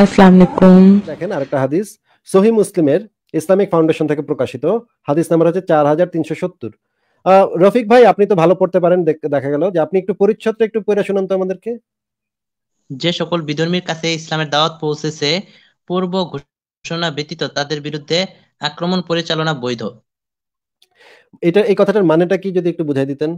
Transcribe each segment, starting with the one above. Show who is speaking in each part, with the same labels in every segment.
Speaker 1: দেখেন
Speaker 2: আরেকটা হাদিস সহি মুসলিমের ইসলামিক ফাউন্ডেশন থেকে প্রকাশিত হাদিস নাম্বার হচ্ছে চার রফিক ভাই আপনি তো ভালো পড়তে পারেন দেখা গেল যে আপনি একটু একটু পড়ে শুনান তো আমাদেরকে
Speaker 1: যে সকল বিধর্মীর কাছে ইসলামের দাওয়াত পৌঁছেছে পূর্ব ঘোষণা ব্যতীত তাদের বিরুদ্ধে আক্রমণ পরিচালনা
Speaker 2: বৈধ এটা এই কথাটার মানেটা কি যদি একটু বুঝাই দিতেন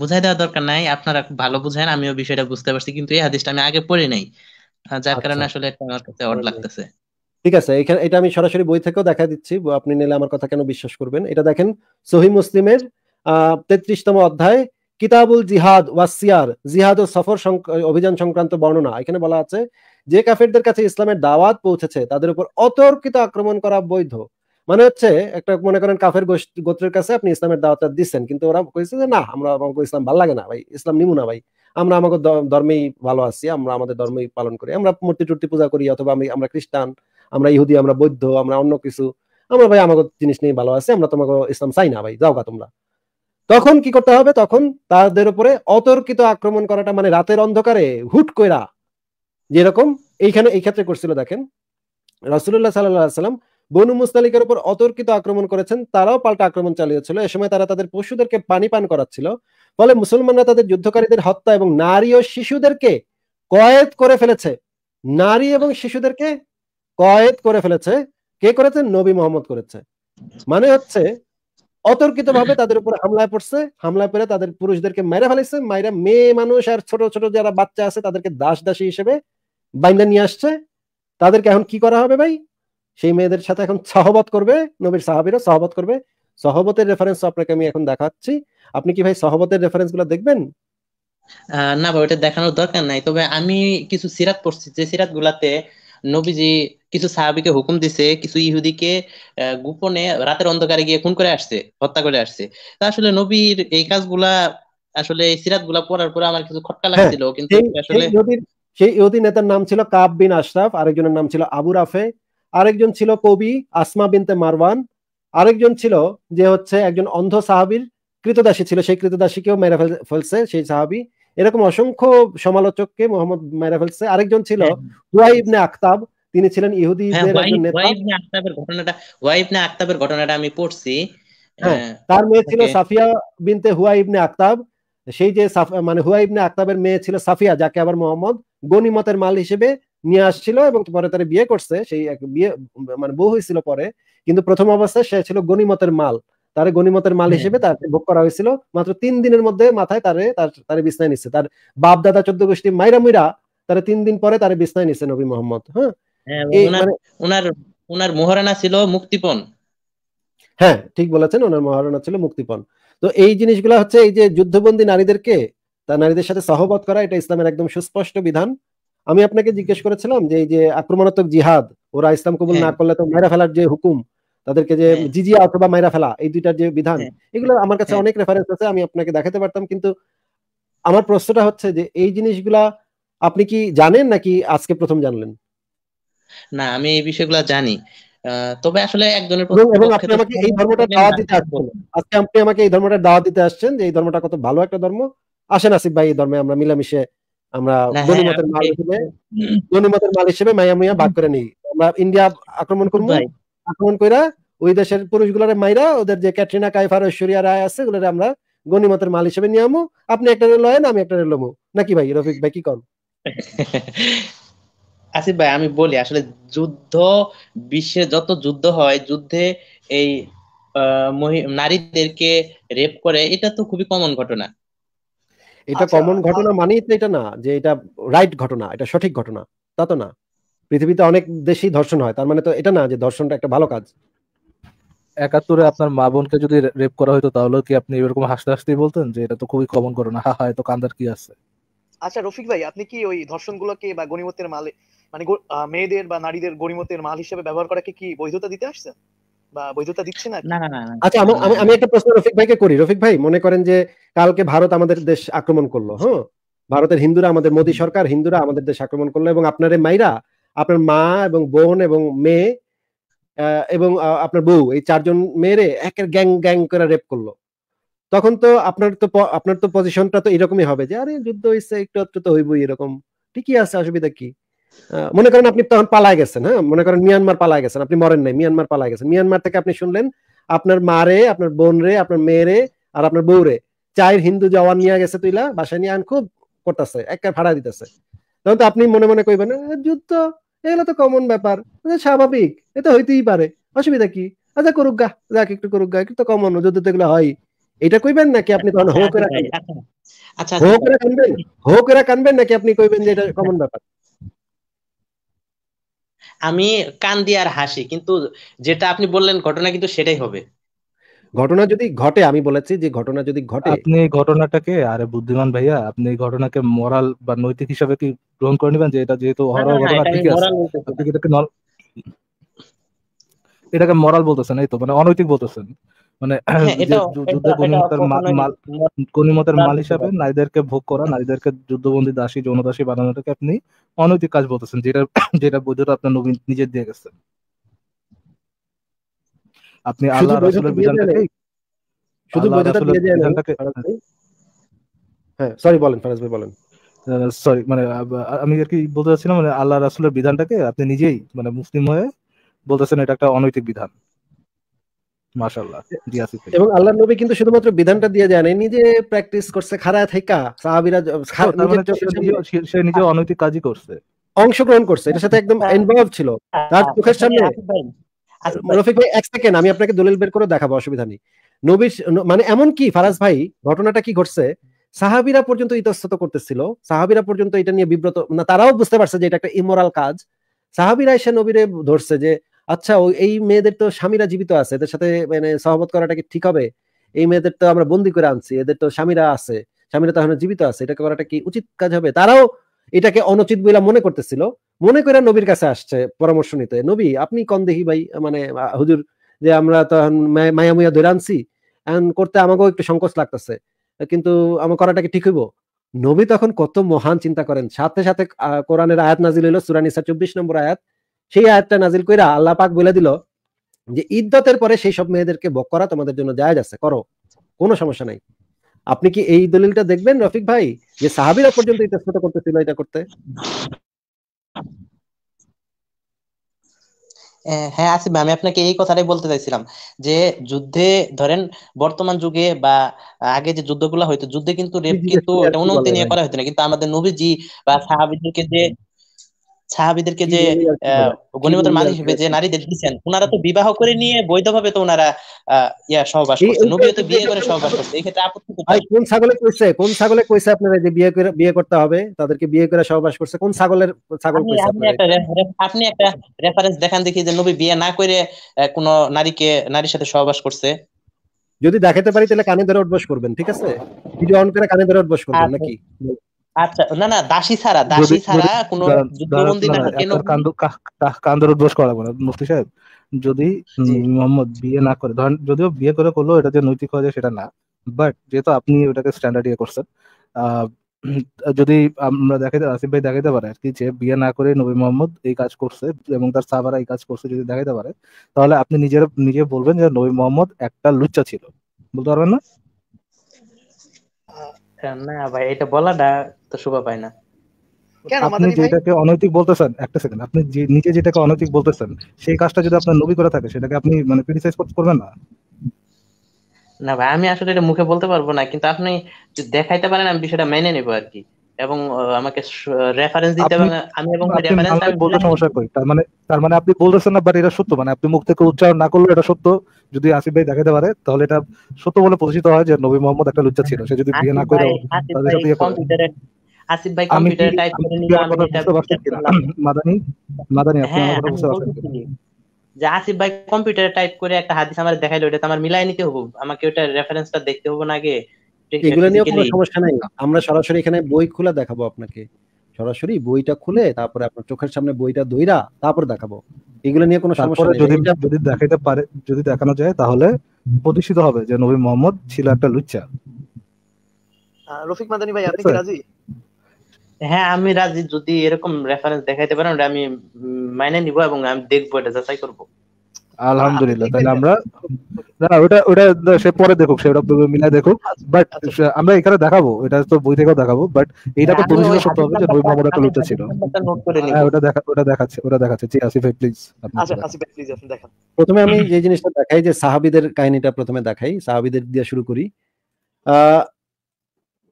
Speaker 1: বুঝাই দেওয়া দরকার নাই আপনারা ভালো বুঝেন আমিও বিষয়টা বুঝতে পারছি কিন্তু এই হাদিসটা আমি আগে পড়ি নাই যার আচ্ছা। কারণে আসলে আমার কাছে অড লাগতেছে
Speaker 2: ঠিক আছে এখানে এটা আমি সরাসরি বই থেকেও দেখা দিচ্ছি আপনি নিলে আমার কথা কেন বিশ্বাস করবেন এটা দেখেন সহি মুসলিমের তেত্রিশতম অধ্যায় কিতাবুল জিহাদ ওয়াসিয়ার জিহাদ ও সফর অভিযান সংক্রান্ত বর্ণনা এখানে বলা আছে যে কাফেরদের কাছে ইসলামের দাওয়াত পৌঁছেছে তাদের উপর অতর্কিত আক্রমণ করা বৈধ মানে হচ্ছে একটা মনে করেন কাফের গোত্রের কাছে আপনি ইসলামের দাওয়াত দিচ্ছেন কিন্তু ওরা কয়েছে যে না আমরা আমাকে ইসলাম ভালো লাগে না ভাই ইসলাম নিমু না ভাই আমরা আমাকে ধর্মেই ভালো আছি আমরা আমাদের ধর্মেই পালন করি আমরা মূর্তি টুর্তি পূজা করি অথবা আমি আমরা খ্রিস্টান আমরা ইহুদি আমরা বৌদ্ধ আমরা অন্য কিছু আমরা ভাই আমাকে জিনিস নিয়ে ভালো আছে আমরা তোমাকে ইসলাম চাই না ভাই যাও গা তোমরা তখন কি করতে হবে তখন তাদের উপরে অতর্কিত আক্রমণ করাটা মানে রাতের অন্ধকারে হুট কইরা যেরকম এইখানে এই ক্ষেত্রে করছিল দেখেন রসুল্লাহ সাল্লাহ সাল্লাম বনু মুস্তালিকের উপর অতর্কিত আক্রমণ করেছেন তারাও পাল্টা আক্রমণ চালিয়েছিল এ সময় তারা তাদের পশুদেরকে পানি পান করাচ্ছিল ফলে মুসলমানরা তাদের যুদ্ধকারীদের হত্যা এবং নারী ও শিশুদেরকে কয়েদ করে ফেলেছে নারী এবং শিশুদেরকে কয়েদ করে ফেলেছে কে করেছে নবী মোহাম্মদ করেছে মানে হচ্ছে অতর্কিত ভাবে তাদের উপর হামলায় পড়ছে হামলায় পড়ে তাদের পুরুষদেরকে মেরে ফেলেছে মায়েরা মেয়ে মানুষ আর ছোট ছোট যারা বাচ্চা আছে তাদেরকে দাস দাসী হিসেবে বাইন্দা নিয়ে আসছে তাদেরকে এখন কি করা হবে ভাই সেই মেয়েদের সাথে এখন সহবত করবে নবীর সাহাবিরা সহবত করবে সহবতের রেফারেন্স আপনাকে আমি এখন দেখাচ্ছি আপনি কি ভাই সহবতের রেফারেন্স গুলো দেখবেন
Speaker 1: না ভাই ওটা দেখানোর দরকার নাই তবে আমি কিছু সিরাত পড়ছি যে সিরাত গুলাতে নবীজি কিছু সাহাবিকে হুকুম দিছে কিছু ইহুদিকে গোপনে রাতের অন্ধকারে গিয়ে খুন করে আসছে হত্যা করে আসছে তা আসলে নবীর এই কাজগুলা আসলে এই সিরাত গুলা পড়ার পরে আমার কিছু খটকা হ্যাঁ, লাগছিল কিন্তু আসলে
Speaker 2: সেই ইহুদি নেতার নাম ছিল কাব বিন আশরাফ আরেকজনের নাম ছিল আবু রাফে আরেকজন ছিল কবি আসমা বিনতে মারওয়ান আরেকজন ছিল যে হচ্ছে একজন অন্ধ সাহাবির কৃতদাসী ছিল সেই কৃতদাসীকেও মেরে ফেলছে সেই সাহাবি এরকম অসংখ্য সমালোচককে মোহাম্মদ মেরে ফেলছে আরেকজন ছিল হুয়াই হ্যাঁ। ইবনে আখতাব তিনি ছিলেন ইহুদি হ্যাঁ,
Speaker 1: আখতাবের ঘটনাটা আমি পড়ছি
Speaker 2: হ্যাঁ, তার মেয়ে ছিল সাফিয়া বিনতে হুয়া ইবনে আখতাব সেই যে মানে হুয়া ইবনে আখতাবের মেয়ে ছিল সাফিয়া যাকে আবার মোহাম্মদ গনিমতের মাল হিসেবে নিয়ে আসছিল এবং পরে তারা বিয়ে করছে সেই বিয়ে মানে বউ হয়েছিল পরে কিন্তু প্রথম অবস্থায় সে ছিল গণিমতের মাল তার গণিমতের মাল হ্যাঁ। হিসেবে তার ভোগ করা হয়েছিল মাত্র তিন দিনের মধ্যে মাথায় তারে তার বিছনায় নিচ্ছে তার বাপ দাদা চোদ্দ গোষ্ঠী মাইরা মুইরা তারা তিন দিন পরে তার বিছনায় নিচ্ছে নবী মোহাম্মদ হ্যাঁ
Speaker 1: ওনার হ্যাঁ, ওনার মানে ছিল মুক্তিপণ
Speaker 2: হ্যাঁ ঠিক বলেছেন ওনার মহারানা ছিল মুক্তিপণ তো এই জিনিসগুলো হচ্ছে এই যে যুদ্ধবন্দী নারীদেরকে তার নারীদের সাথে সহবত করা এটা ইসলামের একদম সুস্পষ্ট বিধান আমি আপনাকে জিজ্ঞেস করেছিলাম যে এই যে আক্রমণাত্মক জিহাদ ওরা ইসলাম কবুল না হ্যাঁ। করলে তো মাইরা ফেলার যে হুকুম তাদেরকে যে হ্যাঁ। জিজিয়া অথবা মাইরা ফেলা এই দুইটার যে বিধান হ্যাঁ। এগুলো আমার কাছে অনেক রেফারেন্স আছে আমি আপনাকে দেখাতে পারতাম কিন্তু আমার প্রশ্নটা হচ্ছে যে এই জিনিসগুলা আপনি কি জানেন নাকি আজকে প্রথম জানলেন
Speaker 1: না আমি এই বিষয়গুলা জানি তবে আসলে একজনের আপনি আমাকে এই ধর্মটা দাওয়াত দিতে আসছেন
Speaker 2: আজকে আপনি আমাকে এই ধর্মটা দাওয়াত দিতে আসছেন যে এই ধর্মটা কত ভালো একটা ধর্ম আসেন আসিফ ভাই এই ধর্মে আমরা মিলামিশে আমরা হ্যাঁ, গনিমতের মাল হিসেবে গনিমতের মাল হিসেবে মাইয়া ভাগ করে নিই আমরা ইন্ডিয়া আক্রমণ করবো আক্রমণ কইরা ওই দেশের পুরুষ পুরুষগুলোর মাইরা ওদের যে ক্যাটরিনা কাইফার ঐশ্বরিয়া রায় আছে ওগুলোর আমরা গনিমতের মাল হিসেবে নিয়ে আমো আপনি একটা রেল লয়েন আমি একটা রেল নাকি ভাই রফিক ভাই কি কন
Speaker 1: আসিফ ভাই আমি বলি আসলে যুদ্ধ বিশ্বে যত যুদ্ধ হয় যুদ্ধে এই নারীদেরকে রেপ করে এটা তো খুবই কমন ঘটনা
Speaker 2: এটা কমন আচ্ছা, আচ্ছা। ঘটনা মানেই তো এটা না যে এটা রাইট ঘটনা এটা সঠিক ঘটনা তা তো না পৃথিবীতে অনেক দেশেই ধর্ষণ হয় তার মানে তো এটা না যে ধর্ষণটা একটা ভালো কাজ
Speaker 3: একাত্তরে আপনার মা বোনকে যদি রেপ করা হতো তাহলে কি আপনি এরকম হাসতে হাসতেই বলতেন যে এটা তো খুবই কমন ঘটনা হা হা এত কান্দার কি আছে
Speaker 4: আচ্ছা রফিক ভাই আপনি কি ওই ধর্ষণগুলোকে বা গণিমতের মালে মানে মেয়েদের বা নারীদের গণিমতের মাল হিসেবে ব্যবহার করাকে কি বৈধতা দিতে আসছেন বৈধতা দিচ্ছে না না না আচ্ছা আমি আমি একটা
Speaker 2: প্রশ্ন রফিক ভাইকে করি রফিক ভাই মনে করেন যে কালকে ভারত আমাদের দেশ আক্রমণ করলো হ্যাঁ ভারতের হিন্দুরা আমাদের মোদী সরকার হিন্দুরা আমাদের দেশ আক্রমণ করলো এবং আপনার মাইরা আপনার মা এবং বোন এবং মেয়ে এবং আপনার বউ এই চারজন মেয়েরে একের গ্যাং গ্যাং করে রেপ করলো তখন তো আপনার তো আপনার তো পজিশনটা তো এরকমই হবে যে আরে যুদ্ধ হয়েছে একটু একটু তো হইবই এরকম ঠিকই আছে অসুবিধা কি মনে করেন আপনি তখন পালায় গেছেন হ্যাঁ মনে করেন মিয়ানমার পালায় গেছেন আপনি মরেন নাই মিয়ানমার পালায় গেছেন মিয়ানমার থেকে আপনি শুনলেন আপনার মারে আপনার বোন রে আপনার মেয়ে আর আপনার বউ রে চায়ের হিন্দু জওয়ান নিয়ে গেছে তুইলা বাসায় নিয়ে আন খুব করতেছে একটা ভাড়া দিতেছে তখন তো আপনি মনে মনে কইবেন যুদ্ধ এগুলো তো কমন ব্যাপার স্বাভাবিক এ তো হইতেই পারে অসুবিধা কি আচ্ছা করুক গা যাক একটু করুক গা একটু কমন যুদ্ধ তো এগুলো হয় এটা কইবেন নাকি আপনি তখন হো আচ্ছা, আচ্ছা হোক করে কানবেন হোক করে কানবেন নাকি আপনি কইবেন যে এটা কমন ব্যাপার
Speaker 1: আমি দিয়ে আর হাসি কিন্তু যেটা আপনি বললেন ঘটনা কিন্তু সেটাই হবে
Speaker 2: ঘটনা যদি ঘটে আমি বলেছি যে ঘটনা যদি ঘটে আপনি
Speaker 3: এই ঘটনাটাকে আরে বুদ্ধিমান ভাইয়া আপনি এই ঘটনাকে মোরাল বা নৈতিক হিসাবে কি গ্রহণ করে নেবেন যে এটা যেহেতু ঘটনা ঠিক আছে এটাকে মরাল বলতেছেন এই তো মানে অনৈতিক বলতেছেন মানে গণিমতের মাল হিসাবে নারীদেরকে ভোগ করা নারীদেরকে যুদ্ধবন্দী দাসী যৌনদাসী বানানোটাকে আপনি অনৈতিক কাজ বলতেছেন যেটা যেটা বৈধ আপনার নবীন নিজে দিয়ে গেছেন আপনি আল্লাহ রাসূলের বিধানটাকে শুধু বোঝাটা দিয়ে বিধানটাকে হ্যাঁ সরি বলেন ফারাজ ভাই বলেন সরি মানে আমি আর কি বলতে চাচ্ছিলাম মানে আল্লাহ রাসূলের বিধানটাকে আপনি নিজেই মানে মুসলিম হয়ে বলতেছেন এটা একটা অনৈতিক বিধান
Speaker 2: এবং নবী কিন্তু শুধুমাত্র বিধানটা দিয়ে নিজে প্র্যাকটিস করছে মানে সে নিজে অনৈতিক কাজই করছে অংশগ্রহণ করছে এটার সাথে একদম ইনভলভ হ্যাঁ। ছিল তার হ্যাঁ, চোখের সামনে রফিক ভাই এক সেকেন্ড আমি আপনাকে দলিল বের করে দেখাবো অসুবিধা নেই নবীর মানে এমন কি ফারাজ ভাই ঘটনাটা কি ঘটছে সাহাবিরা পর্যন্ত ইতস্তত করতেছিল সাহাবিরা পর্যন্ত এটা নিয়ে বিব্রত না তারাও বুঝতে পারছে যে এটা একটা ইমোরাল কাজ সাহাবিরা এসে নবীরে ধরছে যে আচ্ছা এই মেয়েদের তো স্বামীরা জীবিত আছে এদের সাথে মানে সহমত করাটা কি ঠিক হবে এই মেয়েদের তো আমরা বন্দি করে আনছি এদের তো স্বামীরা আছে স্বামীরা তখন জীবিত আছে এটা করাটা কি উচিত কাজ হবে তারাও এটাকে অনুচিত বলে মনে করতেছিল মনে করে নবীর কাছে আসছে পরামর্শ নিতে নবী আপনি কন দেখি ভাই মানে হুজুর যে আমরা তখন মায়া মুয়া ধরে আনছি করতে আমাকেও একটু সংকোচ লাগতেছে কিন্তু আমার করাটাকে ঠিক হইব নবী তখন কত মহান চিন্তা করেন সাথে সাথে কোরআনের আয়াত নাজিল হইল সুরানিসা চব্বিশ নম্বর আয়াত সেই আয়াতটা নাজিল কইরা আল্লাহ পাক বলে দিল যে ইদ্দতের পরে সেই সব মেয়েদেরকে বক করা তোমাদের জন্য যায় যাচ্ছে করো কোনো সমস্যা নাই আপনি কি এই দলিলটা দেখবেন রফিক ভাই যে সাহাবিরা পর্যন্ত ইতস্তত করতেছিল এটা করতে
Speaker 1: হ্যাঁ আসিফ আমি আপনাকে এই কথাটাই বলতে চাইছিলাম যে যুদ্ধে ধরেন বর্তমান যুগে বা আগে যে যুদ্ধগুলো হইতো যুদ্ধে কিন্তু রেপ কিন্তু অনুমতি নিয়ে করা হইতো না কিন্তু আমাদের নবীজি বা সাহাবিদেরকে যে সাহাবিদেরকে যে গণিমতের মালিক হিসেবে যে নারীদের দিচ্ছেন ওনারা তো বিবাহ করে নিয়ে বৈধভাবে তো ওনারা ইয়া সহবাস করছে নবীও তো বিয়ে করে সহবাস করছে এই ক্ষেত্রে আপত্তি
Speaker 2: তো ভাই কোন ছাগলে কইছে কোন ছাগলে কইছে আপনারা যে বিয়ে করে বিয়ে করতে হবে তাদেরকে বিয়ে করে সহবাস করছে কোন ছাগলের ছাগল কইছে
Speaker 1: আপনি একটা রেফারেন্স দেখান দেখি যে নবী বিয়ে না করে কোন নারীকে নারীর সাথে সহবাস করছে
Speaker 2: যদি দেখাতে পারি তাহলে কানে ধরে উঠবস করবেন ঠিক আছে ভিডিও অন করে কানে ধরে উঠবস করবেন আচ্ছা। নাকি
Speaker 1: যদিও
Speaker 3: বিয়ে করে এটা যে নৈতিক হয়ে সেটা না বাট যেহেতু আপনি ওটাকে স্ট্যান্ডার্ড ইয়ে করছেন যদি আমরা দেখাইতে আসিফ ভাই দেখাইতে পারে আর কি যে বিয়ে না করে নবী মোহাম্মদ এই কাজ করছে এবং তার সাবারা এই কাজ করছে যদি দেখাইতে পারে তাহলে আপনি নিজের নিজে বলবেন যে নবী মোহাম্মদ একটা লুচ্চা ছিল বলতে পারবেন না
Speaker 1: হ্যাঁ, না ভাই এটা বলাটা তো শোভা পায় না আপনি যেটাকে
Speaker 3: অনৈতিক বলতেছেন একটা সেকেন্ড আপনি যে নিজে যেটাকে অনৈতিক বলতেছেন সেই কাজটা যদি আপনার নবী করে থাকে সেটাকে আপনি মানে ক্রিটিসাইজ করবেন না
Speaker 1: না ভাই আমি আসলে এটা মুখে বলতে পারবো না কিন্তু আপনি দেখাইতে পারেন আমি বিষয়টা মেনে নেবো আর কি এবং আমাকে রেফারেন্স দিতে
Speaker 2: আমি এবং রেফারেন্স আমি বলতে
Speaker 3: সমস্যা তার মানে তার মানে আপনি বলতেছেন না বাট এটা সত্য মানে আপনি মুখ থেকে উচ্চারণ না করলে এটা সত্য যদি আসিফ ভাই দেখাতে পারে তাহলে এটা সত্য বলে প্রতিষ্ঠিত হয় যে নবী মোহাম্মদ একটা লুচ্চা ছিল সে যদি বিয়ে না করে তাহলে
Speaker 1: আসিফ ভাই কম্পিউটারে টাইপ করে আমি
Speaker 3: এটা মাদানি মাদানি আপনি হ্যাঁ, আমার কথা বুঝতে পারছেন
Speaker 1: যে আসিফ ভাই কম্পিউটারে টাইপ করে একটা হাদিস আমার দেখাইলো এটা তো আমার মিলাই নিতে হবে আমাকে ওটা রেফারেন্সটা দেখতে হবে না আগে এগুলো নিয়ে কোনো সমস্যা নাই
Speaker 2: আমরা সরাসরি এখানে বই দেখাবো আপনাকে সরাসরি বইটা খুলে তারপরে আপনার চোখের সামনে বইটা দইরা তারপর দেখাবো এগুলো নিয়ে কোনো সমস্যা যদি যদি পারে
Speaker 3: যদি দেখানো যায় তাহলে প্রতিষ্ঠিত হবে যে নবী মোহাম্মদ ছিল একটা লুচ্চা
Speaker 1: রফিক মাদানি ভাই আপনি কি রাজি হ্যাঁ আমি রাজি যদি এরকম রেফারেন্স দেখাইতে পারেন আমি মাইনে নিব এবং আমি দেখবো এটা যাচাই করবো
Speaker 3: আলহামদুলিল্লাহ আচ্ছা, তাহলে আমরা না ওটা ওটা সে পরে দেখুক দেখুক বাট আচ্ছা, আচ্ছা। আমরা এখানে দেখাবো এটা তো বই থেকেও দেখাবো বাট এটা তো হ্যাঁ, হবে যে ছিল
Speaker 4: হ্যাঁ ওটা দেখা ওটা
Speaker 2: দেখাচ্ছে ওটা দেখাচ্ছে জি আসিফ ভাই প্লিজ
Speaker 4: প্রথমে আমি যে
Speaker 2: জিনিসটা দেখাই যে সাহাবীদের কাহিনীটা প্রথমে দেখাই সাহাবীদের দিয়ে শুরু করি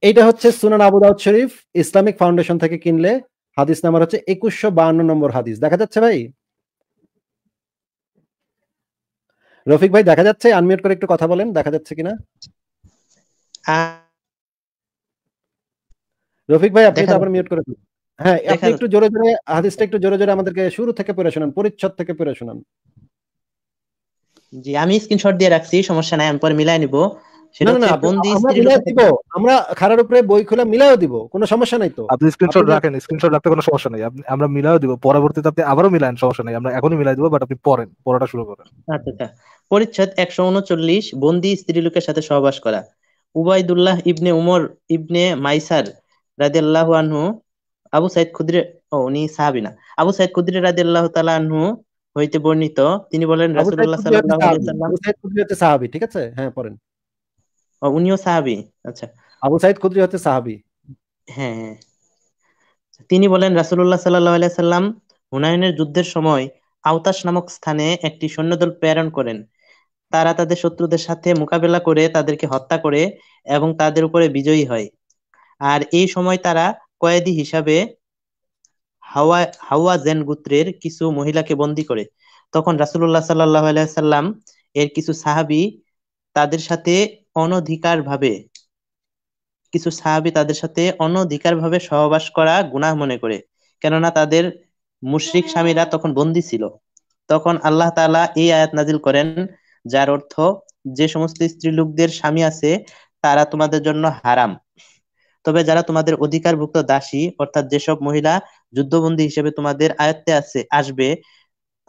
Speaker 2: এইটা হচ্ছে সুনান আবু দাউদ শরীফ ইসলামিক ফাউন্ডেশন থেকে কিনলে হাদিস নাম্বার হচ্ছে একুশশো বাহান্ন নম্বর হাদিস দেখা যাচ্ছে ভাই রফিক ভাই দেখা যাচ্ছে আনমিউট করে একটু কথা বলেন দেখা যাচ্ছে কিনা রফিক ভাই আপনি তারপর মিউট করে হ্যাঁ আপনি একটু জোরে জোরে হাদিসটা একটু জোরে জোরে আমাদেরকে শুরু থেকে পড়ে শোনান পরিচ্ছদ থেকে পড়ে শোনান জি আমি স্ক্রিনশট দিয়ে রাখছি সমস্যা নাই আমি পরে মিলাই নিব আচ্ছা, আচ্ছা।
Speaker 1: সহবাস করা ইবনে উমর ইবনে মাইসার রাদিয়াল্লাহু আনহু আবু সাইদ খুদরি ও উনি সাহাবী না আবু সাইদ খুদরি রাদিয়াল্লাহু তাআলা আনহু হইতে বর্ণিত তিনি বলেন রাসূলুল্লাহ ঠিক আছে হ্যাঁ পড়েন উনিও সাহাবি আচ্ছা আবু সাইদ খুদরি হচ্ছে সাহাবি হ্যাঁ, হ্যাঁ তিনি বলেন রাসুল্লাহ সাল্লাহ সাল্লাম হুনায়নের যুদ্ধের সময় আওতাস নামক স্থানে একটি সৈন্যদল প্রেরণ করেন তারা তাদের শত্রুদের সাথে মোকাবেলা করে তাদেরকে হত্যা করে এবং তাদের উপরে বিজয়ী হয় আর এই সময় তারা কয়েদি হিসাবে হাওয়া হাওয়া জেন গোত্রের কিছু মহিলাকে বন্দী করে তখন রাসুল্লাহ সাল্লাহ সাল্লাম এর কিছু সাহাবি তাদের সাথে অনধিকারভাবে কিছু সাহাবি তাদের সাথে অনধিকারভাবে সহবাস করা গুনাহ মনে করে কেননা তাদের মুশরিক হ্যাঁ। স্বামীরা তখন বন্দী ছিল তখন আল্লাহ তালা এই আয়াত নাজিল করেন যার অর্থ যে সমস্ত স্ত্রী লোকদের স্বামী আছে তারা তোমাদের জন্য হারাম তবে যারা তোমাদের অধিকারভুক্ত দাসী অর্থাৎ যেসব মহিলা যুদ্ধবন্দী হিসেবে তোমাদের আয়ত্তে আছে আসবে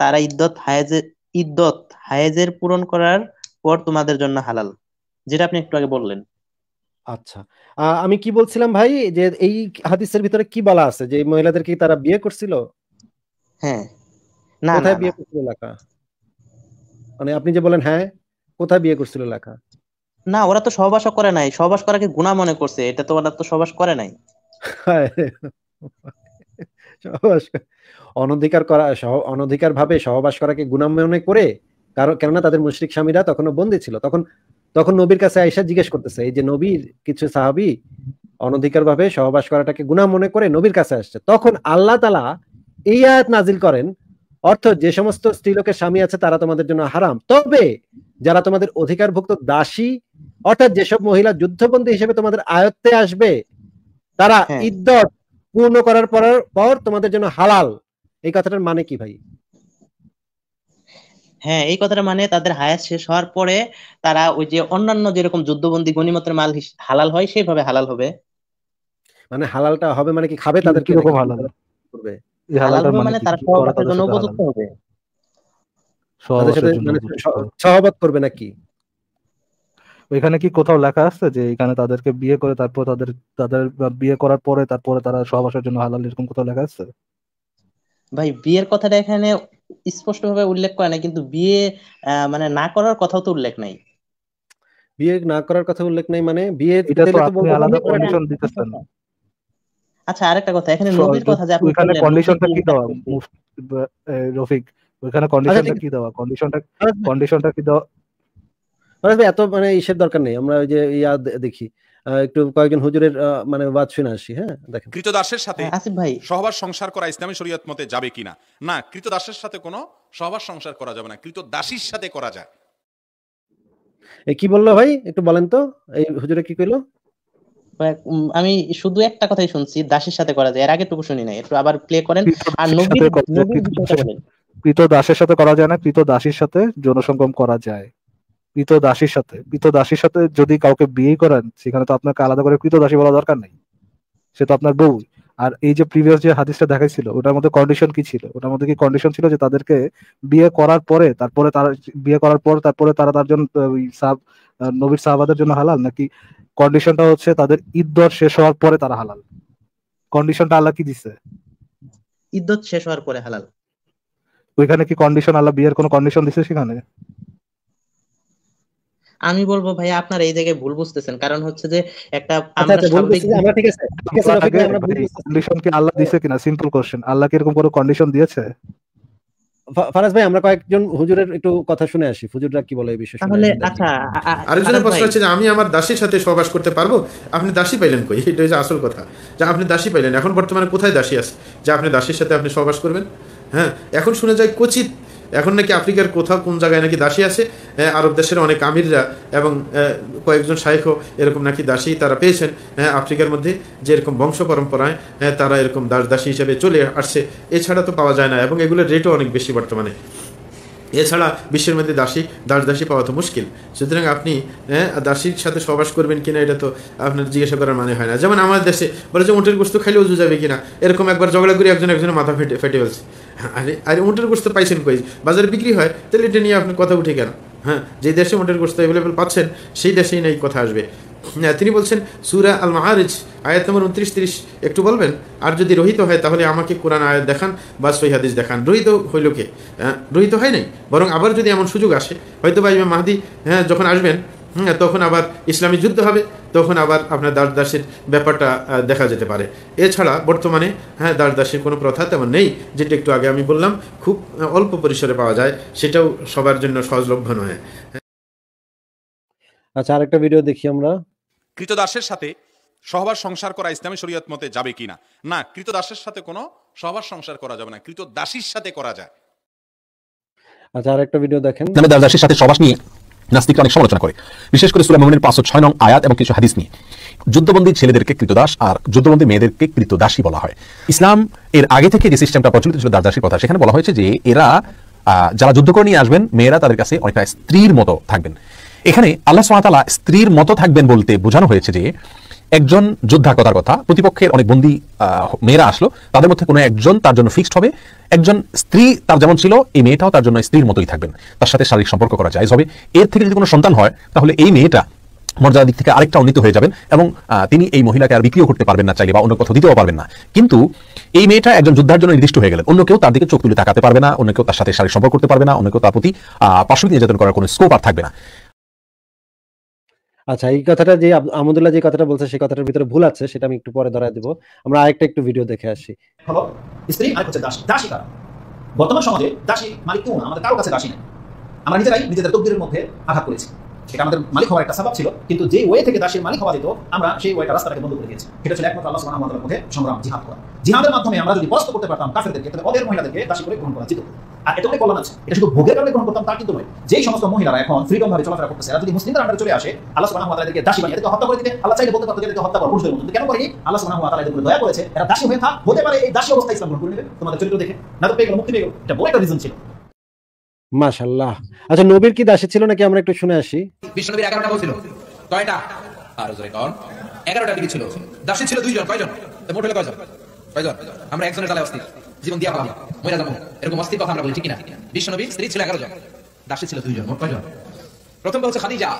Speaker 1: তারা ইদ্যত হায়েজের ইদ্যত হায়েজের
Speaker 2: পূরণ করার পর তোমাদের জন্য হালাল যেটা আপনি একটু আগে বললেন আচ্ছা আমি কি বলছিলাম ভাই যে এই হাদিসের ভিতরে কি বলা আছে যে মহিলাদের কি তারা বিয়ে করছিল হ্যাঁ না কোথায় বিয়ে করছিল লেখা মানে
Speaker 1: আপনি যে বলেন হ্যাঁ কোথায় বিয়ে করছিল লেখা না ওরা তো সহবাস করে নাই সহবাস করাকে গুনাহ মনে করছে এটা তো ওরা তো সহবাস করে নাই
Speaker 2: অনধিকার করা অনধিকার ভাবে সহবাস করাকে গুনাম মনে করে কারণ কেননা তাদের মুশরিক স্বামীরা তখনও বন্দী ছিল তখন তখন নবীর কাছে আয়সা জিজ্ঞেস করতেছে এই যে নবীর কিছু সাহাবি অনধিকার ভাবে সহবাস করাটাকে গুণা মনে করে নবীর কাছে আসছে তখন আল্লাহ তালা এই আয়াত নাজিল করেন অর্থ যে সমস্ত স্ত্রীলোকের স্বামী আছে তারা তোমাদের জন্য হারাম তবে যারা তোমাদের অধিকারভুক্ত দাসী অর্থাৎ যেসব মহিলা যুদ্ধবন্দী হিসেবে তোমাদের আয়ত্তে আসবে তারা হ্যাঁ। ইদ্যত পূর্ণ করার পর তোমাদের জন্য হালাল এই কথাটার মানে কি ভাই হ্যাঁ এই কথাটা মানে
Speaker 1: তাদের হায়াত শেষ হওয়ার পরে তারা ওই যে অন্যান্য যেরকম যুদ্ধবন্দী গণিমতের মাল হালাল হয়
Speaker 2: সেইভাবে হালাল হবে মানে হালালটা হবে মানে কি খাবে তাদের কি রকম হালাল করবে হালাল মানে, মানে তারা সহবাতের জন্য উপযুক্ত হবে
Speaker 3: সহবাত মানে করবে নাকি এখানে কি কোথাও লেখা আছে যে এখানে তাদেরকে বিয়ে করে তারপর তাদের তাদের বিয়ে করার পরে তারপরে তারা সহবাসের জন্য হালাল এরকম কোথাও লেখা আছে
Speaker 1: ভাই বিয়ের কথাটা এখানে স্পষ্টভাবে উল্লেখ করে না কিন্তু বিয়ে মানে
Speaker 2: না করার কথাও তো উল্লেখ নাই বিয়ে না করার কথা উল্লেখ নাই মানে বিয়ে এটা তো আপনি আলাদা কন্ডিশন দিতেছেন
Speaker 1: আচ্ছা আরেকটা কথা এখানে নবীর কথা যে আপনি এখানে কন্ডিশনটা
Speaker 3: কি দাও
Speaker 2: রফিক ওখানে কন্ডিশনটা আচ্ছা, কি দাও কন্ডিশনটা কন্ডিশনটা কি দাও মানে আচ্ছা এত মানে ইসের দরকার নেই আমরা ওই যে ইয়া দেখি একটু কয়েকজন হুজুরের মানে বাদ শুনে আসি হ্যাঁ
Speaker 5: দেখেন কৃতদাসের সাথে হ্যাঁ, আসিফ ভাই সহবাস সংসার করা ইসলামী শরীয়ত মতে যাবে কিনা না কৃতদাসের সাথে কোনো সহবাস সংসার করা যাবে না কৃতদাসীর সাথে করা যায়
Speaker 2: কি বললো ভাই একটু বলেন তো এই হুজুরে কি কইলো
Speaker 1: আমি শুধু একটা কথাই শুনছি দাসের সাথে করা যায় এর আগে টুকু শুনি না একটু আবার প্লে করেন আর নবীর
Speaker 3: কৃত দাসের সাথে করা যায় না কৃত দাসীর সাথে যৌন সঙ্গম করা যায় কৃত দাসীর সাথে কৃত দাসীর সাথে যদি কাউকে বিয়ে করেন সেখানে তো আপনাকে আলাদা করে কৃত দাসী বলা দরকার নেই সে তো আপনার বউ আর এই যে প্রিভিয়াস যে হাদিসটা দেখাইছিল ওটার মধ্যে কন্ডিশন কি ছিল ওটার মধ্যে কি কন্ডিশন ছিল যে তাদেরকে বিয়ে করার পরে তারপরে তারা বিয়ে করার পর তারপরে তারা তার জন্য সাব নবীর সাহাবাদের জন্য হালাল নাকি কন্ডিশনটা হচ্ছে তাদের ঈদদর শেষ হওয়ার পরে তারা হালাল কন্ডিশনটা আল্লাহ কি দিছে
Speaker 1: ঈদদর শেষ হওয়ার পরে হালাল
Speaker 3: ওইখানে কি কন্ডিশন আল্লাহ বিয়ের কোনো কন্ডিশন দিছে সেখানে
Speaker 1: আমি বলবো ভাই আপনারা এই জায়গায় ভুল বুঝতেছেন কারণ হচ্ছে যে একটা আচ্ছা,
Speaker 2: আমরা আচ্ছা,
Speaker 3: আল্লাহ দিছে কিনা সিম্পল কোশ্চেন আল্লাহ কি
Speaker 2: এরকম কোনো কন্ডিশন দিয়েছে ফারাজ ভাই আমরা কয়েকজন হুজুরের একটু কথা শুনে আসি
Speaker 5: হুজুররা কি বলে এই বিষয়ে তাহলে আচ্ছা আরেকজনের প্রশ্ন হচ্ছে যে আমি আমার দাসীর সাথে সহবাস করতে পারবো আপনি দাসী পাইলেন কই এটা হচ্ছে আসল কথা যে আপনি দাসী পাইলেন এখন বর্তমানে কোথায় দাসী আছে যে আপনি দাসীর সাথে আপনি সহবাস করবেন হ্যাঁ এখন শুনে যায় কোচিত এখন নাকি আফ্রিকার কোথাও কোন জায়গায় নাকি দাসী আছে আরব দেশের অনেক আমিররা এবং কয়েকজন শাইখও এরকম নাকি দাসী তারা পেয়েছেন আফ্রিকার মধ্যে যে এরকম বংশ পরম্পরায় তারা এরকম দাস দাসী হিসেবে চলে আসছে এছাড়া তো পাওয়া যায় না এবং এগুলোর রেটও অনেক বেশি বর্তমানে এছাড়া বিশ্বের মধ্যে দাসী দাস দাসী পাওয়া তো মুশকিল সুতরাং আপনি দাসীর সাথে সবাস করবেন কিনা এটা তো আপনার জিজ্ঞাসা করার মানে হয় না যেমন আমাদের দেশে বলে যে উঁটের গোস্ত খাইলে উজু যাবে কিনা এরকম একবার ঝগড়া করি একজন একজনের মাথা ফেটে ফেটে ফেলছে আরে আরে উঁটের গোস্ত পাইছেন কই বাজারে বিক্রি হয় তাহলে এটা নিয়ে আপনার কথা উঠে কেন হ্যাঁ যে দেশে উঁটের গোস্ত অ্যাভেলেবেল পাচ্ছেন সেই দেশেই না কথা আসবে হ্যাঁ, তিনি বলছেন সুরা আল মাহারিজ আয়াত নম্বর উনত্রিশ তিরিশ একটু বলবেন আর যদি রোহিত হয় তাহলে আমাকে কোরআন আয়াত দেখান বা সই হাদিস দেখান রোহিত হইল কে হ্যাঁ, রোহিত হয় নাই বরং আবার যদি এমন সুযোগ আসে হয়তো বা ইমাম মাহাদি হ্যাঁ যখন আসবেন হ্যাঁ, তখন আবার ইসলামী যুদ্ধ হবে তখন আবার আপনার দাস দাসের ব্যাপারটা দেখা যেতে পারে এছাড়া বর্তমানে হ্যাঁ দাস দাসের কোনো প্রথা তেমন নেই যেটা একটু আগে আমি বললাম খুব অল্প পরিসরে পাওয়া যায় সেটাও সবার জন্য সহজলভ্য নয়
Speaker 2: আচ্ছা আরেকটা ভিডিও দেখি আমরা
Speaker 5: কৃতদাসের সাথে সহবাস সংসার করা ইসলামী শরীয়ত মতে যাবে কি না না কৃতদাসের সাথে কোনো সহবাস সংসার করা যাবে না কৃতদাসীর সাথে করা যায়
Speaker 2: আচ্ছা আরেকটা ভিডিও দেখেন দাস দাসীর সাথে
Speaker 5: সহবাস নিয়ে নাস্তিকরা অনেক সমালোচনা করে বিশেষ করে সুলামিনের পাঁচশো ছয় নং আয়াত এবং কিছু হাদিস নিয়ে যুদ্ধবন্দী ছেলেদেরকে কৃতদাস আর যুদ্ধবন্দী মেয়েদেরকে কৃতদাসী বলা হয় ইসলাম এর আগে থেকে যে সিস্টেমটা প্রচলিত ছিল দাসদাসীর কথা সেখানে বলা হয়েছে যে এরা যারা যুদ্ধ করে নিয়ে আসবেন মেয়েরা তাদের কাছে অনেকটা স্ত্রীর মতো থাকবেন এখানে আল্লাহ সোহাতালা স্ত্রীর মতো থাকবেন বলতে বোঝানো হয়েছে যে একজন যোদ্ধা কথার কথা প্রতিপক্ষের অনেক বন্দী মেয়েরা আসলো তাদের মধ্যে কোনো একজন তার জন্য ফিক্সড হবে একজন স্ত্রী তার যেমন ছিল এই মেয়েটাও তার জন্য স্ত্রীর মতোই থাকবেন তার সাথে শারীরিক সম্পর্ক করা যায় হবে এর থেকে যদি কোনো সন্তান হয় তাহলে এই মেয়েটা মর্যাদার দিক থেকে আরেকটা উন্নীত হয়ে যাবেন এবং তিনি এই মহিলাকে আর বিক্রিও করতে পারবেন না চাইলে বা অন্য কোথাও দিতেও পারবেন না কিন্তু এই মেয়েটা একজন যোদ্ধার জন্য নির্দিষ্ট হয়ে গেলেন অন্য কেউ তার দিকে চোখ তুলে তাকাতে পারবে না অন্য কেউ তার সাথে শারীরিক সম্পর্ক করতে পারবে না অন্য কেউ তার প্রতি পার্শ্ববিক নির্যাতন করার কোনো স্কোপ আর থাকবে না
Speaker 2: আচ্ছা এই কথাটা যে আমদুল্লাহ যে কথাটা বলছে সেই কথাটার ভিতরে ভুল আছে সেটা আমি একটু পরে ধরা দেব আমরা আরেকটা একটু ভিডিও দেখে আসি হলো স্ত্রী আর হচ্ছে দাসী দাসী কারা বর্তমান সমাজে দাসী মালিক কেউ না আমাদের কারো কাছে দাসী নেই আমরা নিজেরাই নিজেদের তকদিরের মধ্যে আঘাত করেছি এটা আমাদের মালিক হওয়ার একটা স্বভাব ছিল কিন্তু যে ওয়ে থেকে দাসের মালিক হওয়া যেত আমরা সেই ওয়েটা রাস্তাটাকে বন্ধ করে দিয়েছি সেটা ছিল একমাত্র আল্লাহ সুবহানাহু ওয়া তাআলার পথে সংগ্রাম জিহাদ করা জিহাদের মাধ্যমে আমরা যদি পরাস্ত করতে পারতাম কাফেরদেরকে তাহলে ওদের মহিলাদেরকে দাসী করে গ্রহণ করা যেত আর এটা অনেক কল্যাণ আছে এটা শুধু ভোগের কারণে গ্রহণ করতাম তা কিন্তু নয় যেই সমস্ত মহিলারা এখন ফ্রিডম ভাবে চলাফেরা করতেছে যদি মুসলিমদের আন্ডারে চলে আসে আল্লাহ সুবহানাহু ওয়া তাআলাদেরকে দাসী বানিয়ে হত্যা করে দিতে আল্লাহ চাইলে বলতে পারতো যে হত্যা করো পুরুষদের মতো কেন করে আল্লাহ সুবহানাহু ওয়া তাআলা এদের দয়া করেছে এরা দাসী হয়ে থাক হতে পারে এই দাসী অবস্থায় ইসলাম গ্রহণ করে নেবে তোমাদের
Speaker 5: চরিত্র দেখে না তো পেয়ে গেল মুক্তি পেয়ে গেল এটা বড় একটা রিজন ছিল
Speaker 2: মাশাল্লাহ আচ্ছা নবীর কি দাসে ছিল নাকি আমরা একটু শুনে আসি
Speaker 5: নবীর এগারোটা বলছিল কয়টা আর জোরে এগারোটা দিকে ছিল ছিল দুইজন কয়জন মোট কয়জন কয়জন আমরা একজনের তালে অস্থির জীবন
Speaker 4: দিয়া পাবো যাবো এরকম অস্থির কথা আমরা বলি ঠিক না নবীর স্ত্রী ছিল এগারো জন ছিল দুইজন মোট কয়জন হচ্ছে খাদিজা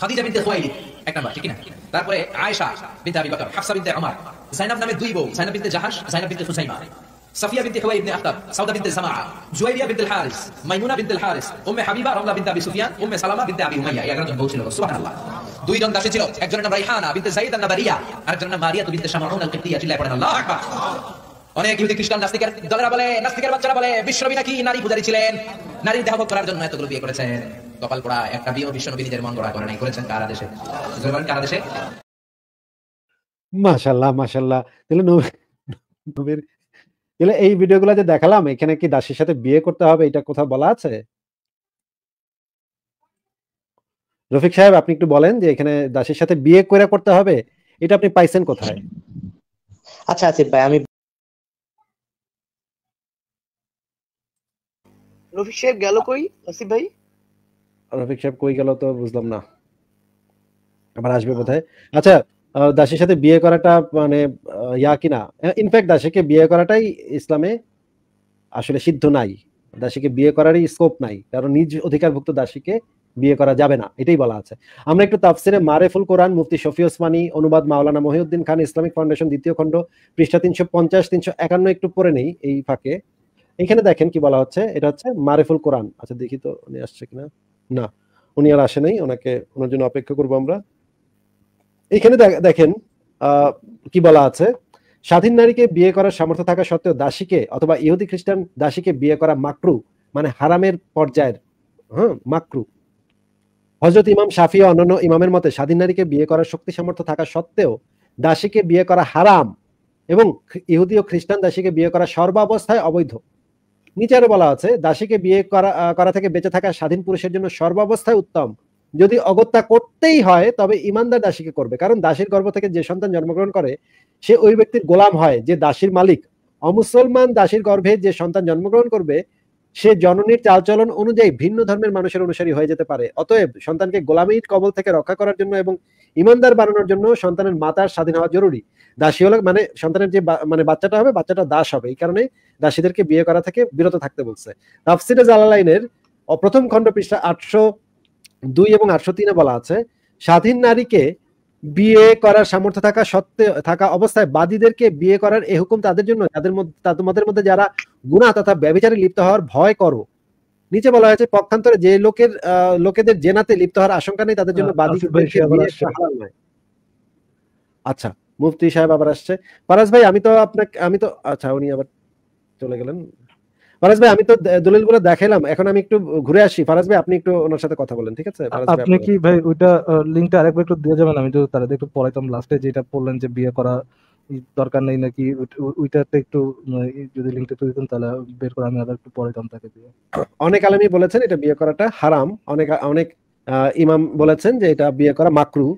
Speaker 4: খাদিজা বিনতে খুয়াইলি এক নাম্বার ঠিক না তারপরে আয়েশা বিনতে আবি বকর হাফসা বিনতে ওমর জাইনাব নামে দুই বউ জাইনাব বিনতে জাহাশ জাইনাব বিনতে সুসাইমা সাফিয়া বিনতে হুয়াই ইবনে আখতাব সাউদা বিনতে জামা জুয়াইরিয়া বিনতে হারিস মাইমুনা বিনতে হারিস উম্মে হাবিবা রামলা বিনতে আবি সুফিয়ান উম্মে সালামা বিনতে আবি উমাইয়া 11 জন বউ ছিল সুবহানাল্লাহ দুইজন দাসী ছিল একজনের নাম রাইহানা বিনতে যায়েদ আন-নাবারিয়া আরেকজনের নাম মারিয়া বিনতে শামাউন আল-কিবতিয়া চিল্লায় পড়েন আল্লাহু আকবার অনেক ইহুদি খ্রিস্টান নাস্তিকের দলেরা বলে নাস্তিকের বাচ্চারা বলে বিশ্ববি নাকি নারী পূজারী ছিলেন নারীর দেহ করার জন্য এতগুলো বিয়ে করেছেন কপাল পড়া একটা বিয়ে বিশ্ববি নিজের মন গড়া করে নাই করেছেন কারা দেশে কারা দেশে
Speaker 2: মাশাল্লাহ মাশাল্লাহ তাহলে নবীর তাহলে এই ভিডিওগুলো যে দেখালাম এখানে কি দাসীর সাথে বিয়ে করতে হবে এটা কোথাও বলা আছে রফিক সাহেব আপনি একটু বলেন যে এখানে দাসীর সাথে বিয়ে করে করতে হবে এটা আপনি পাইছেন কোথায় আচ্ছা আসিফ ভাই আমি
Speaker 4: রফিক সাহেব গেল কই আসিফ ভাই
Speaker 2: রফিক সাহেব কই গেল তো বুঝলাম না আবার আসবে বোধহয় আচ্ছা দাসের সাথে বিয়ে করাটা মানে ইয়া কিনা ইনফ্যাক্ট দাসীকে বিয়ে করাটাই ইসলামে আসলে সিদ্ধ নাই দাসীকে বিয়ে করারই স্কোপ নাই কারণ নিজ অধিকারভুক্ত দাসীকে বিয়ে করা যাবে না এটাই বলা আছে আমরা একটু তাফসিরে মারেফুল কোরআন মুফতি শফি ওসমানি অনুবাদ মাওলানা মহিউদ্দিন খান ইসলামিক ফাউন্ডেশন দ্বিতীয় খণ্ড পৃষ্ঠা তিনশো পঞ্চাশ তিনশো একান্ন একটু পরে নেই এই ফাঁকে এখানে দেখেন কি বলা হচ্ছে এটা হচ্ছে মারেফুল কোরআন আচ্ছা দেখি তো উনি আসছে কিনা না উনি আর আসে নাই ওনাকে ওনার জন্য অপেক্ষা করবো আমরা এখানে দেখেন কি বলা আছে স্বাধীন নারীকে বিয়ে করার সামর্থ্য থাকা সত্ত্বেও দাসীকে অথবা ইহুদি খ্রিস্টান দাসীকে বিয়ে করা মাকরু মানে হারামের পর্যায়ের হ্যাঁ মাকরু হজরত ইমাম সাফি ও অন্যান্য ইমামের মতে স্বাধীন নারীকে বিয়ে করার শক্তি সামর্থ্য থাকা সত্ত্বেও দাসীকে বিয়ে করা হারাম এবং ইহুদি ও খ্রিস্টান দাসীকে বিয়ে করা সর্বাবস্থায় অবৈধ নিচে আরো বলা আছে দাসীকে বিয়ে করা করা থেকে বেঁচে থাকা স্বাধীন পুরুষের জন্য সর্বাবস্থায় উত্তম যদি অগত্যা করতেই হয় তবে ইমানদার দাসীকে করবে কারণ দাসীর গর্ভ থেকে যে সন্তান জন্মগ্রহণ করে সে ওই ব্যক্তির গোলাম হয় যে দাসীর মালিক অমুসলমান দাসীর গর্ভে যে সন্তান জন্মগ্রহণ করবে সে জননীর চালচলন অনুযায়ী ভিন্ন ধর্মের মানুষের অনুসারী হয়ে যেতে পারে অতএব সন্তানকে গোলামীর কবল থেকে রক্ষা করার জন্য এবং ইমানদার বানানোর জন্য সন্তানের মাতার স্বাধীন হওয়া জরুরি দাসী হলে মানে সন্তানের যে মানে বাচ্চাটা হবে বাচ্চাটা দাস হবে এই কারণে দাসীদেরকে বিয়ে করা থেকে বিরত থাকতে বলছে তাফসিরে জালালাইনের প্রথম খণ্ড পৃষ্ঠা আটশো দুই এবং আটশো তিনে বলা আছে স্বাধীন নারীকে বিয়ে করার সামর্থ্য থাকা সত্ত্বে থাকা অবস্থায় বাদীদেরকে বিয়ে করার এ হুকুম তাদের জন্য তাদের মধ্যে তোমাদের মধ্যে যারা গুণা তথা ব্যবচারে লিপ্ত হওয়ার ভয় করো নিচে বলা হয়েছে পক্ষান্তরে যে লোকের লোকেদের জেনাতে লিপ্ত হওয়ার আশঙ্কা নেই তাদের জন্য হ্যাঁ, বাদী আচ্ছা মুফতি সাহেব আবার আসছে পারাস ভাই আমি তো আপনাকে আমি তো আচ্ছা উনি আবার চলে গেলেন ফারাজ ভাই আমি তো দলিলগুলো দেখাইলাম এখন আমি একটু ঘুরে আসি ফারাজ ভাই আপনি একটু ওনার সাথে কথা বলেন ঠিক আছে আপনি কি ভাই
Speaker 3: ওইটা লিংকটা আরেকবার একটু দিয়ে যাবেন আমি তো একটু পড়াইতাম লাস্টে যেটা যে বিয়ে করা দরকার নেই নাকি একটু যদি লিংকটা দিতেন তাহলে বের করে আমি আবার একটু পড়াইতাম তাকে দিয়ে
Speaker 2: অনেক আলেমই বলেছেন এটা বিয়ে করাটা হারাম অনেক অনেক ইমাম বলেছেন যে এটা বিয়ে করা মাকরু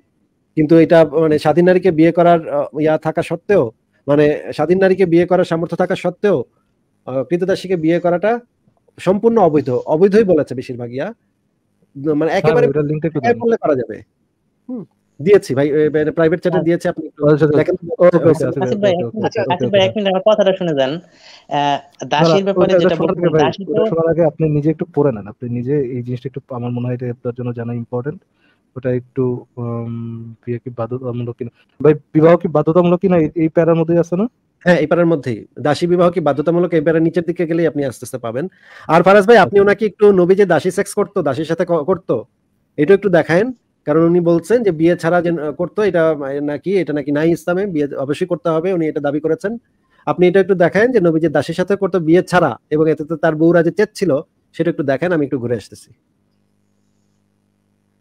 Speaker 2: কিন্তু এটা মানে স্বাধীন নারীকে বিয়ে করার ইয়া থাকা সত্ত্বেও মানে স্বাধীন নারীকে বিয়ে করার সামর্থ্য থাকা সত্ত্বেও কৃতদাসীকে বিয়ে করাটা সম্পূর্ণ অবৈধ অবৈধই বলেছে বেশিরভাগ ইয়া মানে হ্যাঁ, একেবারে বললে করা যাবে দিয়েছি ভাই প্রাইভেট চ্যাটে দিয়েছি আপনি আচ্ছা, আচ্ছা,
Speaker 1: কথাটা শুনে যান
Speaker 3: আপনি নিজে একটু পড়ে নেন আপনি নিজে এই জিনিসটা একটু আমার মনে হয় এটা জন্য জানা ইম্পর্টেন্ট ওটা একটু বিয়ে কি বাধ্যতামূলক কিনা ভাই বিবাহ কি বাধ্যতামূলক কিনা
Speaker 2: এই প্যারার মধ্যে আছে না হ্যাঁ এই পাড়ার মধ্যেই দাসী বিবাহ কি বাধ্যতামূলক এই পাড়ার নিচের দিকে গেলেই আপনি আস্তে আস্তে পাবেন আর ফারাজ ভাই আপনি আচ্ছা। ওনাকে একটু নবী যে দাসী সেক্স করতো দাসীর সাথে করতো এটা একটু দেখায়েন কারণ উনি বলছেন যে বিয়ে ছাড়া যে করতো এটা নাকি এটা নাকি নাই ইসলামে বিয়ে অবশ্যই করতে হবে উনি এটা দাবি করেছেন আপনি এটা একটু দেখেন যে নবী যে দাসীর সাথে করতো বিয়ে ছাড়া এবং এতে তো তার বউরা যে ছিল সেটা একটু দেখেন আমি একটু ঘুরে আসতেছি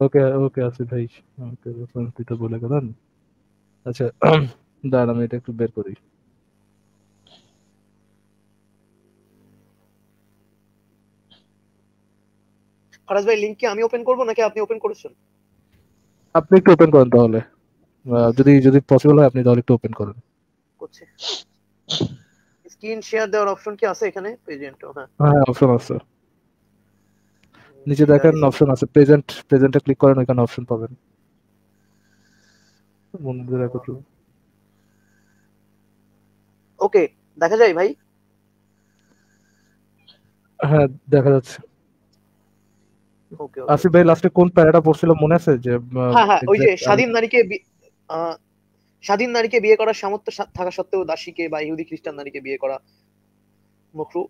Speaker 3: ওকে ওকে আসিফ ভাই ওকে বলে গেলেন আচ্ছা দাঁড়ান আমি এটা একটু বের করি
Speaker 4: ফারাজ ভাই লিংক কি আমি ওপেন করব নাকি আপনি ওপেন করেছেন
Speaker 3: আপনি একটু ওপেন করেন তাহলে যদি যদি পসিবল হয় আপনি তাহলে একটু ওপেন করেন করছি
Speaker 4: স্ক্রিন শেয়ার দেওয়ার অপশন কি আছে এখানে প্রেজেন্ট হ্যাঁ
Speaker 3: হ্যাঁ অপশন আছে নিচে দেখেন অপশন আছে প্রেজেন্ট প্রেজেন্টে ক্লিক করেন ওখানে অপশন পাবেন বন্ধুদের রাখো
Speaker 4: ওকে দেখা যায় ভাই
Speaker 3: হ্যাঁ দেখা যাচ্ছে আসিফ ভাই লাস্টে কোন প্যারাটা পড়ছিল মনে আছে যে হ্যাঁ, হ্যাঁ, ওই যে স্বাধীন
Speaker 4: নারীকে স্বাধীন নারীকে বিয়ে করার সামর্থ্য থাকা সত্ত্বেও দাসীকে বা ইহুদি খ্রিস্টান নারীকে বিয়ে করা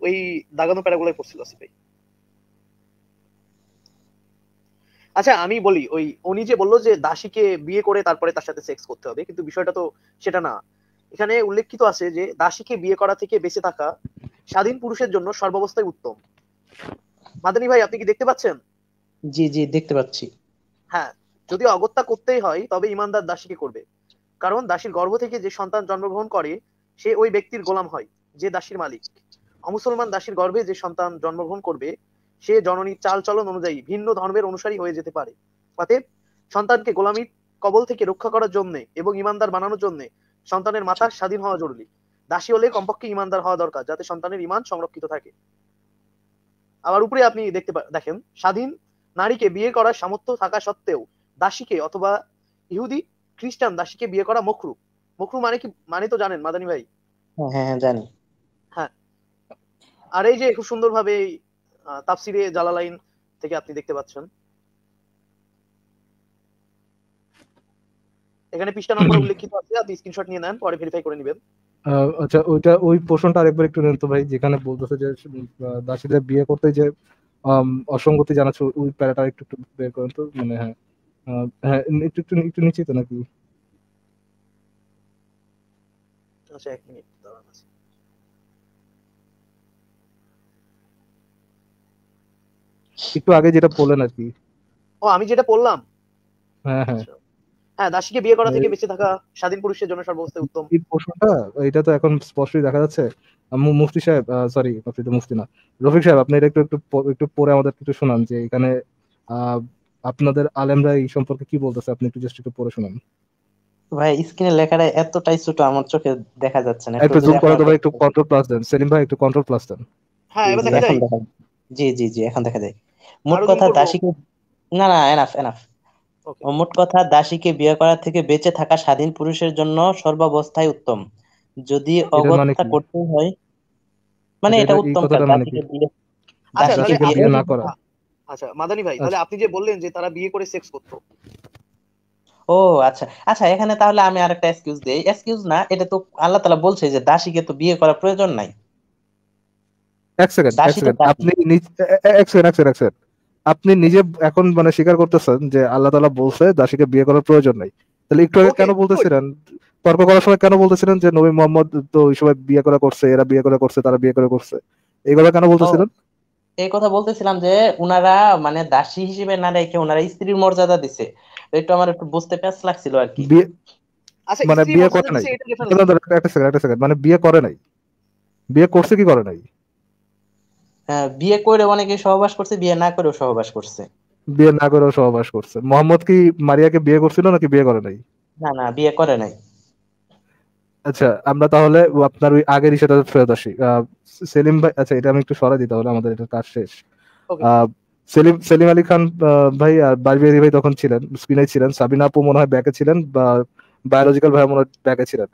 Speaker 4: ওই দাগানো প্যারাগুলোই পড়ছিল আসিফ ভাই আচ্ছা আমি বলি ওই উনি যে বললো যে দাসীকে বিয়ে করে তারপরে তার সাথে সেক্স করতে হবে কিন্তু বিষয়টা তো সেটা না এখানে উল্লেখিত আছে যে দাসীকে বিয়ে করা থেকে বেঁচে থাকা স্বাধীন পুরুষের জন্য সর্বাবস্থায় উত্তম মাদানী ভাই আপনি কি দেখতে পাচ্ছেন জি জি দেখতে পাচ্ছি হ্যাঁ যদি অগত্যা করতেই হয় তবে ইমানদার দাসীকে করবে কারণ দাসীর গর্ভ থেকে যে সন্তান জন্মগ্রহণ করে সে ওই ব্যক্তির গোলাম হয় যে দাসীর মালিক অমুসলমান দাসীর গর্ভে যে সন্তান জন্মগ্রহণ করবে সে জননীর চাল চলন অনুযায়ী ভিন্ন ধর্মের অনুসারী হয়ে যেতে পারে অতএব সন্তানকে গোলামীর কবল থেকে রক্ষা করার জন্য এবং ইমানদার বানানোর জন্য সন্তানের মাথা স্বাধীন হওয়া জরুরি দাসী হলে কমপক্ষে ইমানদার হওয়া দরকার যাতে সন্তানের ইমান সংরক্ষিত থাকে আবার উপরে আপনি দেখতে দেখেন স্বাধীন নারীকে বিয়ে করার সামর্থ্য থাকা সত্ত্বেও দাসীকে অথবা ইহুদি খ্রিস্টান দাসীকে বিয়ে করা মখরু মখরু মানে কি মানে তো জানেন মাদানী ভাই
Speaker 3: হ্যাঁ হ্যাঁ, হ্যাঁ জানি
Speaker 4: হ্যাঁ আর এই যে খুব সুন্দরভাবে তাফসিরে জালালাইন থেকে আপনি দেখতে পাচ্ছেন এখানে পৃষ্ঠা নম্বর উল্লেখিত আছে আপনি স্ক্রিনশট নিয়ে নেন পরে ভেরিফাই করে নেবেন
Speaker 3: আচ্ছা ওইটা ওই পোর্শনটা আরেকবার একটু নেন তো ভাই যেখানে বলতেছে যে দাসীদের বিয়ে করতে যে অসঙ্গতি জানাচ্ছে ওই প্যারাটা একটু একটু বের করেন তো মানে হ্যাঁ হ্যাঁ একটু একটু একটু নিচে তো নাকি আচ্ছা একটু আগে যেটা বললেন আর কি
Speaker 4: ও আমি যেটা বললাম হ্যাঁ হ্যাঁ আচ্ছা। হ্যাঁ দাসীকে বিয়ে করা থেকে বেঁচে থাকা স্বাধীন পুরুষের জন্য উত্তম
Speaker 3: এই প্রশ্নটা এটা তো এখন স্পষ্টই দেখা যাচ্ছে মুফতি সাহেব সরি মুফতি তো মুফতি না রফিক সাহেব আপনি এটা একটু একটু একটু পরে আমাদের একটু শোনান যে এখানে আপনাদের আলেমরা এই সম্পর্কে কি বলতেছে আপনি একটু জাস্ট একটু পরে শোনান
Speaker 1: ভাই স্ক্রিনে লেখাটা এতটাই ছোট আমার চোখে দেখা যাচ্ছে না একটু জুম করে ভাই একটু
Speaker 3: কন্ট্রোল প্লাস দেন সেলিম ভাই একটু কন্ট্রোল প্লাস দেন
Speaker 1: হ্যাঁ এবার দেখা যায় জি জি জি এখন দেখা যায় মোট কথা দাসীকে না না এনাফ এনাফ মোট কথা দাসীকে বিয়ে করা থেকে বেঁচে থাকা স্বাধীন পুরুষের জন্য সর্বাবস্থায় উত্তম যদি অগত্যা করতে হয়
Speaker 4: মানে এটা উত্তম আচ্ছা, আচ্ছা, আচ্ছা ভাই তাহলে আচ্ছা। আপনি যে বললেন যে তারা বিয়ে করে সেক্স
Speaker 1: ও আচ্ছা আচ্ছা এখানে তাহলে আমি আরেকটা এক্সকিউজ দেই এক্সকিউজ না এটা তো আল্লাহ তালা বলছে যে দাসীকে তো বিয়ে করার প্রয়োজন নাই
Speaker 3: এক সেকেন্ড এক সেকেন্ড আপনি এক সেকেন্ড এক সেকেন্ড আপনি নিজে এখন মানে স্বীকার করতেছেন যে আল্লাহ তালা বলছে দাসীকে বিয়ে করার প্রয়োজন নাই তাহলে একটু আগে কেন বলতেছিলেন তর্ক করার সময় কেন বলতেছিলেন যে নবী মোহাম্মদ তো ওই সময় বিয়ে করা করছে এরা বিয়ে করা করছে তারা বিয়ে করা করছে এইগুলো কেন বলতেছিলেন oh,
Speaker 1: এই কথা বলতেছিলাম যে ওনারা মানে দাসী হিসেবে না রেখে ওনারা স্ত্রীর মর্যাদা দিছে একটু আমার একটু বুঝতে প্যাচ লাগছিল আর কি আচ্ছা, মানে বিয়ে করে নাই একটা
Speaker 3: সেকেন্ড একটা সেকেন্ড মানে বিয়ে করে নাই বিয়ে করছে কি করে নাই
Speaker 1: বিয়ে করে অনেকে সহবাস করছে বিয়ে না করেও সহবাস করছে
Speaker 3: বিয়ে না করেও সহবাস করছে মোহাম্মদ কি মারিয়াকে বিয়ে করছিল নাকি বিয়ে করে নাই
Speaker 1: না না বিয়ে করে নাই
Speaker 3: আচ্ছা আমরা তাহলে আপনার ওই আগের ইস্যুটা ফেরত আসি সেলিম ভাই আচ্ছা এটা আমি একটু সরাই দিই তাহলে আমাদের এটা কাজ শেষ সেলিম সেলিম আলী খান ভাই আর বাজবেরি ভাই তখন ছিলেন স্পিনে ছিলেন সাবিনা আপু মনে হয় ব্যাকে ছিলেন বা বায়োলজিক্যাল ভাই মনে ব্যাগে ছিলেন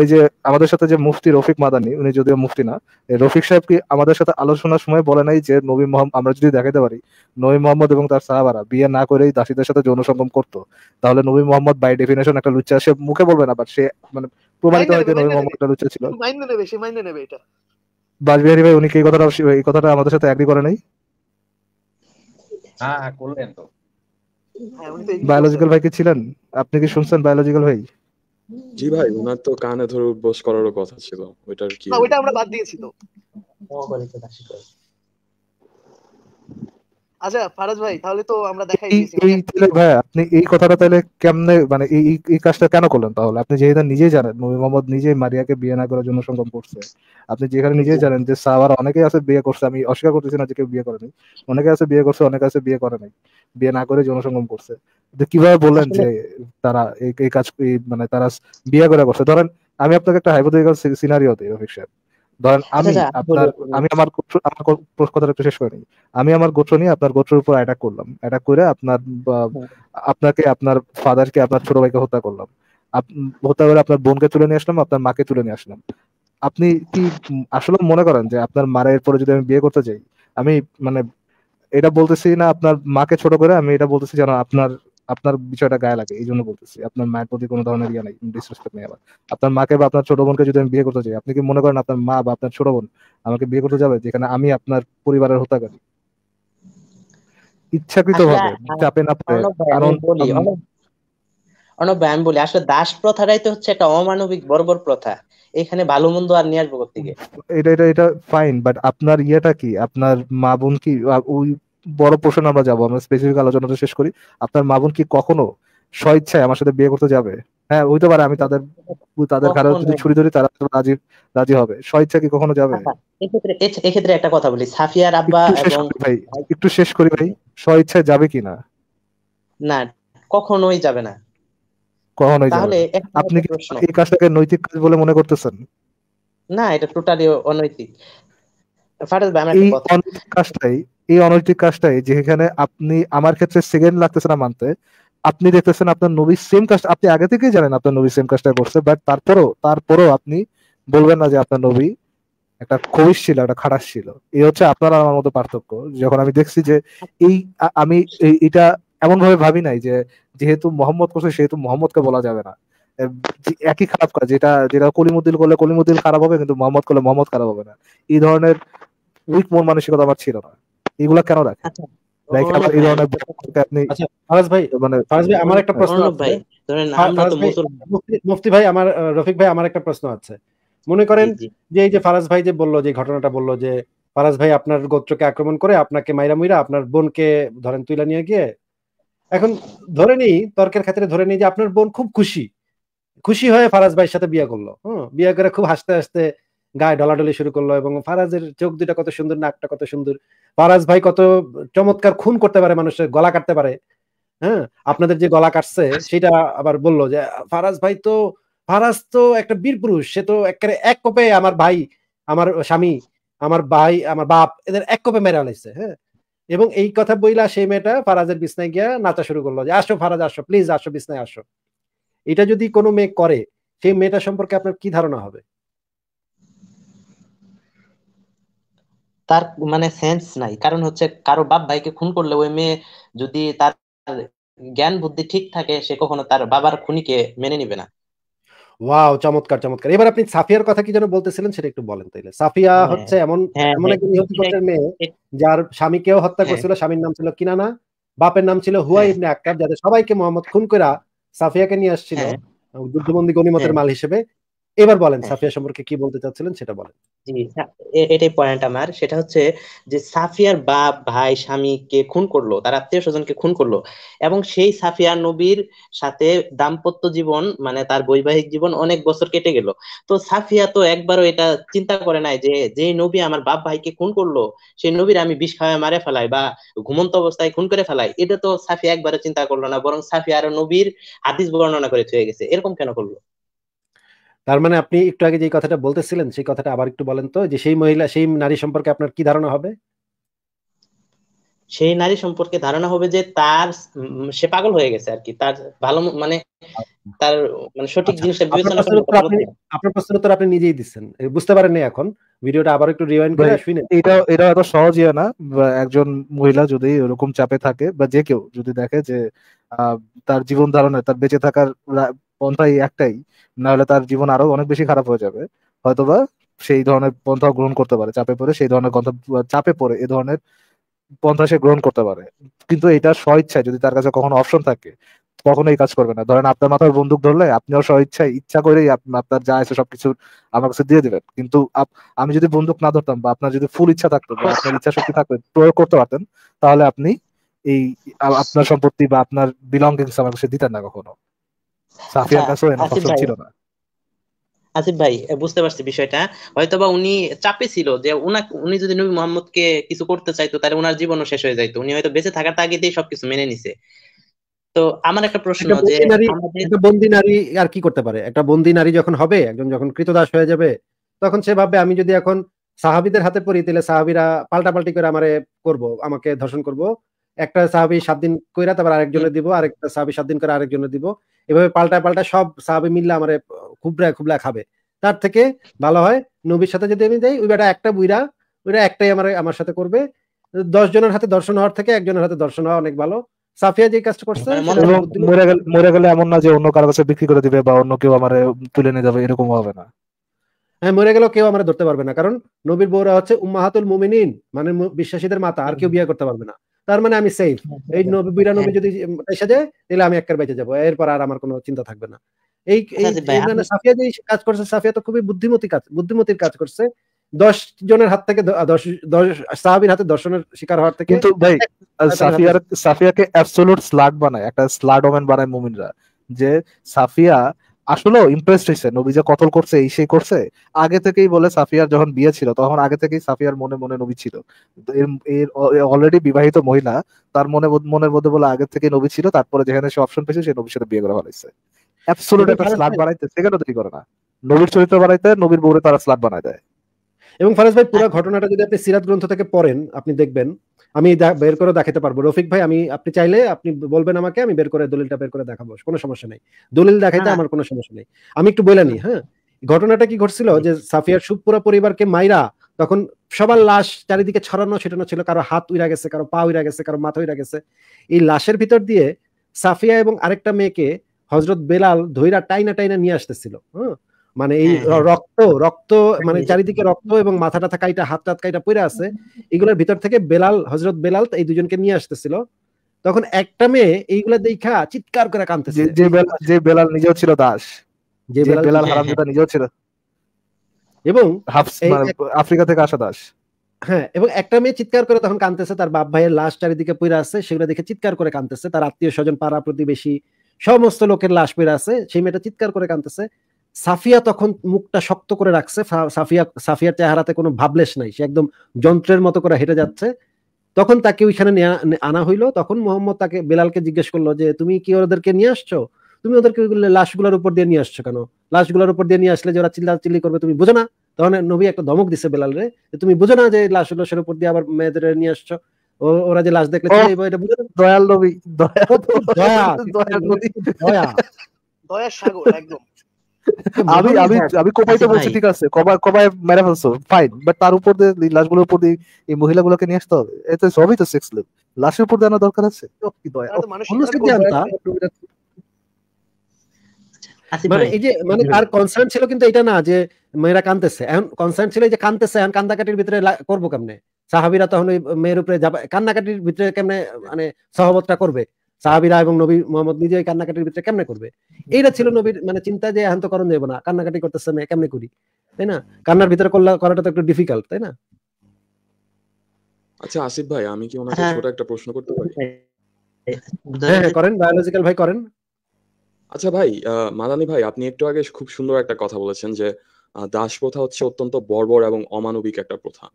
Speaker 3: এই যে আমাদের সাথে যে মুফতি রফিক মাদানি উনি যদিও মুফতি না রফিক সাহেব কি আমাদের সাথে আলোচনার সময় বলে নাই যে নবী মোহাম্মদ আমরা যদি দেখাতে পারি নবী মোহাম্মদ এবং তার সাহাবারা বিয়ে না করেই দাসীদের সাথে যৌন সঙ্গম করতো তাহলে নবী মোহাম্মদ বাই ডেফিনেশন একটা লুচ্চা সে মুখে বলবে না বাট সে মানে প্রমাণিত হয় যে নবী মোহাম্মদ একটা লুচ্চা ছিল বাজবিহারী ভাই উনি কি এই কথাটা এই কথাটা আমাদের সাথে একই করে নাই
Speaker 4: হ্যাঁ, হ্যাঁ করলেন তো বায়োলজিক্যাল ভাই
Speaker 3: কি ছিলেন আপনি কি শুনছেন বায়োলজিক্যাল ভাই জি ভাই ওনার তো কানে ধরে উদ্বোস করারও কথা ছিল ওইটার কি ওইটা
Speaker 4: আমরা বাদ দিয়েছি তো আচ্ছা ফারাজ ভাই তাহলে তো আমরা দেখাই এই
Speaker 3: মানে ভাই আপনি এই কথাটা তাহলে কেমনে মানে এই এই কাজটা কেন করলেন তাহলে আপনি যেহেতু নিজেই জানেন নবী মোহাম্মদ নিজেই মারিয়াকে বিয়ে না করার জন্য সংগ্রাম করছে আপনি যেখানে নিজেই আচ্ছা। জানেন যে অনেকেই আছে বিয়ে করছে আমি অস্বীকার করতেছি না যে কেউ বিয়ে করেনি অনেকে আছে বিয়ে করছে অনেকে আছে বিয়ে করে নাই বিয়ে না করে জনসংগম করছে কিভাবে বললেন যে তারা এই কাজ মানে তারা বিয়ে করে করছে ধরেন আমি আপনাকে একটা হাইপোথেটিক্যাল সিনারিও দিই রফিক সাহেব ধরেন আচ্ছা, আমি আচ্ছা, আপনার আমি আমার আমার কথাটা একটু শেষ করে আমি আমার গোত্র নিয়ে আপনার গোত্রের উপর অ্যাটাক করলাম অ্যাটাক করে আপনার হ্যাঁ। আপনাকে আপনার ফাদারকে আপনার ছোট ভাইকে হত্যা করলাম হত্যা করে আপনার বোনকে তুলে নিয়ে আসলাম আপনার মাকে তুলে নিয়ে আসলাম আপনি কি আসলে মনে করেন যে আপনার মারা এরপরে যদি আমি বিয়ে করতে যাই আমি মানে এটা বলতেছি না আপনার মাকে ছোট করে আমি এটা বলতেছি যেন আপনার আপনার বিষয়টা গায়ে লাগে এই জন্য বলতেছি আপনার মায়ের প্রতি কোনো ধরনের ইয়ে নাই ডিসরেসপেক্ট নেই আমার আপনার মাকে বা আপনার ছোট বোনকে যদি আমি বিয়ে করতে চাই আপনি কি মনে করেন আপনার মা বা আপনার ছোট বোন আমাকে বিয়ে করতে যাবে যেখানে আমি আপনার পরিবারের হত্যাকারী ইচ্ছাকৃত ভাবে চাপে না পড়ে কারণ
Speaker 1: আমি বলি আসলে দাস প্রথাটাই তো হচ্ছে একটা অমানবিক বর্বর প্রথা এখানে ভালো মন্দ আর নিয়ে আসবো
Speaker 3: এটা এটা এটা ফাইন বাট আপনার ইয়েটা কি আপনার মা বোন কি ওই বড় প্রশ্ন আমরা যাবো আমরা স্পেসিফিক আলোচনাটা শেষ করি আপনার মা বোন কি কখনো স্বইচ্ছায় আমার সাথে বিয়ে করতে যাবে হ্যাঁ হইতে পারে আমি তাদের তাদের কারো যদি ছুরি ধরি তারা রাজি রাজি হবে স্বইচ্ছা কি কখনো যাবে আচ্ছা,
Speaker 1: এক্ষেত্রে একটা কথা বলি সাফিয়ার আব্বা এবং
Speaker 3: ভাই একটু শেষ করি ভাই স্বইচ্ছায় যাবে কি না
Speaker 1: না কখনোই যাবে না কখনোই তাহলে আপনি কি এই
Speaker 3: কাজটাকে নৈতিক কাজ বলে মনে করতেছেন
Speaker 1: না এটা টোটালি অনৈতিক
Speaker 3: এই অনৈতিক কাজটাই যেখানে আপনি আমার ক্ষেত্রে সেকেন্ড লাগতেছে না মানতে আপনি দেখতেছেন আপনার নবী সেম কাজ আপনি আগে থেকেই জানেন আপনার নবী সেম কাজটা করছে বাট তারপরও তারপরও আপনি বলবেন না যে আপনার নবী একটা ছিল একটা খারাপ ছিল এই হচ্ছে আপনার আমার মতো পার্থক্য যখন আমি দেখছি যে এই আমি এটা এমন ভাবে ভাবি নাই যে যেহেতু মোহাম্মদ করছে সেহেতু মোহাম্মদকে বলা যাবে না একই খারাপ কাজ যেটা যেটা কলিমুদ্দিন করলে কলিমুদ্দিন খারাপ হবে কিন্তু মোহাম্মদ করলে মোহাম্মদ খারাপ হবে না এই ধরনের উইক মন মানসিকতা আমার ছিল না এগুলা কেন রাখে লাইক আচ্ছা। এই ধরনের
Speaker 2: আপনি আচ্ছা, ফারাজ ভাই মানে ফারাজ ভাই আমার একটা প্রশ্ন ভাই মুফতি ভাই আমার রফিক ভাই আমার একটা প্রশ্ন আছে মনে করেন যে এই যে ফারাজ ভাই যে বললো যে ঘটনাটা বললো যে ফারাজ ভাই আপনার গোত্রকে আক্রমণ করে আপনাকে মাইরা মুইরা আপনার বোনকে ধরেন তুইলা নিয়ে গিয়ে এখন ধরে নিই তর্কের ক্ষেত্রে ধরে নিই যে আপনার বোন খুব খুশি খুশি হয়ে ফারাজ ভাইয়ের সাথে বিয়ে করলো হম বিয়ে করে খুব হাসতে হাসতে গায়ে ডলাডলি শুরু করলো এবং ফারাজের চোখ দুটা কত সুন্দর নাকটা কত সুন্দর ফারাজ ভাই কত চমৎকার খুন করতে পারে মানুষের গলা কাটতে পারে হ্যাঁ আপনাদের যে গলা কাটছে সেটা আবার বললো যে ফারাজ ভাই তো ফারাজ তো একটা বীর পুরুষ সে তো একেবারে এক কপে আমার ভাই আমার স্বামী আমার ভাই আমার বাপ এদের এক কোপে মেরে আলাইছে হ্যাঁ এবং এই কথা বইলা সেই মেয়েটা ফারাজের বিছনায় গিয়া নাচা শুরু করলো যে আসো ফারাজ আসো প্লিজ আসো বিছনায় আসো এটা যদি কোনো মেয়ে করে সেই মেয়েটা সম্পর্কে আপনার কি ধারণা হবে
Speaker 1: তার মানে সেন্স নাই কারণ হচ্ছে কারো বাপ ভাইকে খুন করলে ওই মেয়ে যদি তার জ্ঞান বুদ্ধি ঠিক থাকে সে কখনো তার বাবার খুনিকে মেনে নিবে না
Speaker 2: ওয়াও চমৎকার চমৎকার এবার আপনি সাফিয়ার কথা কি যেন বলতেছিলেন সেটা একটু বলেন তাইলে সাফিয়া হ্যাঁ। হচ্ছে এমন হ্যাঁ, হ্যাঁ। এমন একজন ইহুদি গোত্রের মেয়ে যার স্বামীকেও হত্যা করেছিল স্বামীর নাম ছিল কিনানা বাপের নাম ছিল হুয়া ইবনে আক্কাব যাদের সবাইকে মোহাম্মদ খুন করা সাফিয়াকে নিয়ে আসছিল যুদ্ধবন্দী গনিমতের মাল হিসেবে এবার বলেন হ্যাঁ। সাফিয়া সম্পর্কে কি বলতে চাচ্ছিলেন সেটা বলেন
Speaker 1: এটাই পয়েন্ট আমার সেটা হচ্ছে যে সাফিয়ার বাপ ভাই স্বামীকে খুন করলো তার আত্মীয় স্বজনকে খুন করলো এবং সেই সাফিয়া নবীর সাথে দাম্পত্য জীবন মানে তার বৈবাহিক জীবন অনেক বছর কেটে গেল তো সাফিয়া তো একবারও এটা চিন্তা করে নাই যে যে নবী আমার বাপ ভাইকে খুন করলো সেই নবীর আমি বিষ খাওয়া মারে ফেলাই বা ঘুমন্ত অবস্থায় খুন করে ফেলাই এটা তো সাফিয়া একবারও চিন্তা করলো না বরং সাফিয়া আরো নবীর হাদিস বর্ণনা করে থয়ে গেছে এরকম কেন করলো
Speaker 2: তার মানে আপনি একটু আগে যে কথাটা বলতেছিলেন সেই কথাটা আবার একটু বলেন তো যে সেই মহিলা সেই নারী সম্পর্কে আপনার কি ধারণা হবে সেই নারী সম্পর্কে ধারণা হবে যে তার
Speaker 1: সে পাগল হয়ে গেছে আর কি তার ভালো মানে আচ্ছা। তার মানে সঠিক আচ্ছা, জিনিসটা বিবেচনা
Speaker 2: আপনার প্রশ্নের উত্তর আপনি নিজেই দিচ্ছেন বুঝতে পারেন না এখন ভিডিওটা আবার একটু রিওয়াইন্ড করে শুনে এটা
Speaker 3: এটা এত সহজ ইয়ে না একজন মহিলা যদি এরকম চাপে থাকে বা যে কেউ যদি দেখে যে তার জীবন ধারণা তার বেঁচে থাকার পন্থাই একটাই না হলে তার জীবন আরো অনেক বেশি খারাপ হয়ে যাবে হয়তোবা সেই ধরনের পন্থা গ্রহণ করতে পারে চাপে পড়ে সেই ধরনের চাপে পড়ে এ ধরনের পন্থা সে গ্রহণ করতে পারে কিন্তু এটা স্বইচ্ছায় যদি তার কাছে কখনো অপশন থাকে কখনো এই কাজ করবে না ধরেন আপনার মাথার বন্দুক ধরলে আপনিও স্বইচ্ছায় ইচ্ছা করেই আপনার যা আছে সবকিছু আমার কাছে দিয়ে দিলেন কিন্তু আমি যদি বন্দুক না ধরতাম বা আপনার যদি ফুল ইচ্ছা থাকতো বা আপনার ইচ্ছা শক্তি থাকতো প্রয়োগ করতে পারতেন তাহলে আপনি এই আপনার সম্পত্তি বা আপনার বিলঙ্গিংস আমার কাছে দিতেন না কখনো সাফিয়ার আচ্ছা, ফসল ছিল না
Speaker 1: আসিফ ভাই বুঝতে পারছি বিষয়টা হয়তোবা উনি চাপে ছিল যে উনি যদি নবী মোহাম্মদকে কিছু করতে চাইতো তাহলে জীবনও শেষ হয়ে যাইতো উনি হয়তো বেঁচে থাকার তাগিদেই সবকিছু মেনে নিছে তো আমার একটা প্রশ্ন যে একটা
Speaker 2: নারী আর কি করতে পারে একটা বন্দি নারী যখন হবে একজন যখন কৃতদাস হয়ে যাবে তখন সে ভাববে আমি যদি এখন সাহাবিদের হাতে পড়ি তাহলে সাহাবিরা পাল্টি করে আমারে করব আমাকে ধর্ষণ করব একটা সাহাবি সাত দিন কইরা তারপর আরেকজনে দিব আরেকটা সাহাবি সাত দিন করে আরেকজনে দিব এভাবে পাল্টা পাল্টা সব সাহাবি মিললে আমার খুবরা খুবলা খাবে তার থেকে ভালো হয় নবীর সাথে যদি আমি যাই ওই বেটা একটা বুইরা ওইটা একটাই আমার আমার সাথে করবে দশ জনের হাতে দর্শন হওয়ার থেকে একজনের হাতে দর্শন হওয়া অনেক ভালো সাফিয়া যে কাজটা করছে মানে
Speaker 3: মরে গেলে এমন না যে অন্য কারো কাছে বিক্রি করে দিবে বা অন্য কেউ আমার তুলে নিয়ে যাবে এরকম হবে না
Speaker 2: হ্যাঁ মরে গেলেও কেউ আমরা ধরতে পারবে না কারণ নবীর বউরা হচ্ছে উম্মাহাতুল মুমিনিন মানে বিশ্বাসীদের মাতা আর কেউ বিয়ে করতে পারবে না তার মানে আমি সেফ হ্যাঁ, এই হ্যাঁ, নব্বই বিরানব্বই হ্যাঁ। যদি এসে যায় তাহলে আমি একবার বেঁচে যাবো এরপর আর আমার কোনো চিন্তা থাকবে না এই আচ্ছা, মানে সাফিয়া যে কাজ করছে সাফিয়া তো খুবই বুদ্ধিমতী কাজ বুদ্ধিমতির কাজ করছে দশ জনের হাত থেকে সাহাবির হাতে দর্শনের শিকার হওয়ার থেকে কিন্তু ভাই সাফিয়ার
Speaker 3: সাফিয়াকে অ্যাবসোলুট স্লাড বানায় একটা স্লাড ওমেন বানায় মুমিনরা যে সাফিয়া আসলেও ইমপ্রেসড হয়েছে নবী যে কতল করছে এই সেই করছে আগে থেকেই বলে সাফিয়ার যখন বিয়ে ছিল তখন আগে থেকেই সাফিয়ার মনে মনে নবী ছিল এর অলরেডি বিবাহিত মহিলা তার মনে মনের মধ্যে বলে আগে থেকেই নবী ছিল তারপরে যেখানে সে অপশন পেয়েছে সে নবীর সাথে বিয়ে করা হয়েছে অ্যাবসোলুট একটা স্লাট বানাইতে সেকেন্ডও তৈরি করে না নবীর চরিত্র বানাইতে নবীর বউরে তারা স্লাট বানায় দেয়
Speaker 2: এবং ফারাজ ভাই পুরো আচ্ছা। ঘটনাটা যদি আপনি সিরাত গ্রন্থ থেকে পড়েন আপনি দেখবেন আমি বের করে দেখাতে পারবো রফিক ভাই আমি আপনি চাইলে আপনি বলবেন আমাকে আমি বের করে দলিলটা বের করে দেখাবো কোনো সমস্যা নেই দলিল দেখাইতে আমার কোনো সমস্যা নেই আমি একটু বলে নিই হ্যাঁ ঘটনাটা কি ঘটছিল যে সাফিয়ার সুপুরা পরিবারকে মাইরা তখন সবার লাশ চারিদিকে ছড়ানো ছিটানো ছিল কারো হাত উইরা গেছে কারো পা উইরা গেছে কারো মাথা উইরা গেছে এই লাশের ভিতর দিয়ে সাফিয়া এবং আরেকটা মেয়েকে হজরত বেলাল ধৈরা টাইনা টাইনা নিয়ে আসতেছিল হ্যাঁ মানে এই হ্যাঁ, হ্যাঁ। রক্ত রক্ত হ্যাঁ, মানে চারিদিকে রক্ত এবং মাথাটা থাকা এটা হাত টাত কাইটা পড়ে আছে এগুলোর ভিতর থেকে বেলাল হজরত বেলাল এই দুজনকে নিয়ে আসতেছিল তখন একটা মেয়ে এইগুলা দেখা চিৎকার করে কাঁদতেছে যে বেলাল যে বেলাল নিজেও ছিল দাস যে
Speaker 3: বেলাল হারামজাদা নিজেও ছিল এবং মানে আফ্রিকা থেকে আসা দাস
Speaker 2: হ্যাঁ এবং একটা মেয়ে চিৎকার করে তখন কাঁদতেছে তার বাপ ভাইয়ের লাশ চারিদিকে পড়ে আছে সেগুলো দেখে চিৎকার করে কাঁদতেছে তার আত্মীয় স্বজন পাড়া প্রতিবেশী সমস্ত লোকের লাশ পড়ে আছে সেই মেয়েটা চিৎকার করে কাঁদতেছে সাফিয়া তখন মুখটা শক্ত করে রাখছে সাফিয়া সাফিয়ার চেহারাতে কোনো ভাবলেশ নাই সে একদম যন্ত্রের মতো করে হেঁটে যাচ্ছে তখন তাকে ওইখানে আনা হইলো তখন মোহাম্মদ তাকে বেলালকে জিজ্ঞেস করলো যে তুমি কি ওদেরকে নিয়ে আসছো তুমি ওদেরকে লাশগুলোর উপর দিয়ে নিয়ে আসছো কেন লাশগুলোর উপর দিয়ে নিয়ে আসলে যে ওরা চিল্লি করবে তুমি বুঝো না তখন নবী একটা ধমক দিছে বেলাল রে তুমি বুঝো না যে লাশ লাশের উপর দিয়ে আবার মেয়েদের নিয়ে আসছো ওরা যে লাশ দেখলে দয়াল নবী দয়া দয়া
Speaker 4: দয়া সাগর একদম
Speaker 3: আমি আমি আমি আচ্ছা, বলছি ঠিক আছে কবা কবাই মেরে ফেলছো ফাইন বাট তার উপর দিয়ে লাশগুলোর উপর দিয়ে এই মহিলাগুলোকে নিয়ে আসতে হবে এতে সবই তো সেক্স লাশের উপর দরকার আছে
Speaker 2: আচ্ছা, মানে এই যে মানে তার কনসার্ন ছিল কিন্তু এটা না যে মেয়েরা কানতেছে এখন কনসার্ন ছিল যে কানতেছে এখন কান্দাকাটির ভিতরে করবো কেমনে সাহাবিরা তখন ওই মেয়ের উপরে কান্নাকাটির ভিতরে কেমনে মানে সহবতটা করবে সাহাবিরা এবং নবী মোহাম্মদ নিজে কান্নাকাটির ভিতরে কেমনে করবে এইটা ছিল নবীর মানে চিন্তা যে এখন তো করণ যাবো না কান্নাকাটি করতেছে আমি কেমনে করি তাই না কান্নার ভিতরে করাটা তো একটু ডিফিকাল্ট তাই না
Speaker 3: আচ্ছা আসিফ ভাই আমি কি ওনাকে হ্যাঁ। ছোট একটা প্রশ্ন করতে পারি হ্যাঁ,
Speaker 2: হ্যাঁ করেন বায়োলজিক্যাল ভাই করেন
Speaker 3: আচ্ছা ভাই মাদানি ভাই আপনি একটু আগে খুব
Speaker 5: সুন্দর একটা কথা বলেছেন যে দাস প্রথা হচ্ছে অত্যন্ত বর্বর এবং অমানবিক একটা প্রথা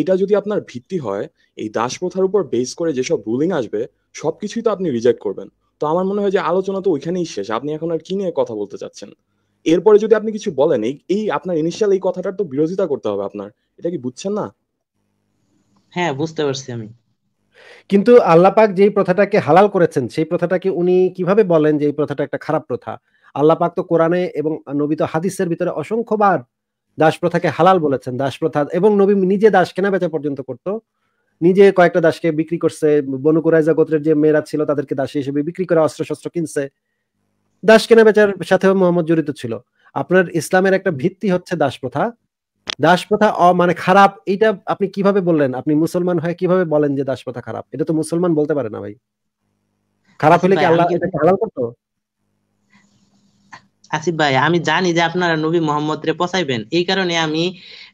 Speaker 5: এটা যদি আপনার ভিত্তি হয় এই দাস প্রথার উপর বেস করে যেসব রুলিং আসবে সবকিছুই তো আপনি রিজেক্ট করবেন তো আমার মনে হয় যে আলোচনা তো ওইখানেই শেষ আপনি এখন আর কি নিয়ে কথা বলতে চাচ্ছেন এরপরে যদি আপনি কিছু বলেন এই আপনার ইনিশিয়াল এই কথাটার তো বিরোধিতা করতে হবে আপনার এটা কি বুঝছেন না
Speaker 2: হ্যাঁ বুঝতে পারছি আমি কিন্তু আল্লাহ পাক যেই প্রথাটাকে হালাল করেছেন সেই প্রথাটাকে উনি কিভাবে বলেন যে এই প্রথাটা একটা খারাপ প্রথা আল্লাহ পাক তো কোরআনে এবং নবী তো হাদিসের ভিতরে অসংখ্যবার দাস প্রথাকে হালাল বলেছেন দাস প্রথা এবং নবী নিজে দাস কেনা বেচা পর্যন্ত করত নিজে কয়েকটা দাসকে বিক্রি করছে বনুকুরাইজা গোত্রের যে মেয়েরা ছিল তাদেরকে দাসী হিসেবে বিক্রি করে অস্ত্র শস্ত্র কিনছে দাস কেনা বেচার সাথে মোহাম্মদ জড়িত ছিল আপনার ইসলামের একটা ভিত্তি হচ্ছে দাস প্রথা দাস প্রথা মানে খারাপ এটা আপনি কিভাবে বললেন আপনি মুসলমান হয়ে কিভাবে বলেন যে দাস প্রথা খারাপ এটা তো মুসলমান বলতে পারে না ভাই খারাপ হলে কি আল্লাহ হালাল করতো আসিফ ভাই আমি
Speaker 1: জানি যে আপনারা নবী মোহাম্মদ রে পচাইবেন এই কারণে আমি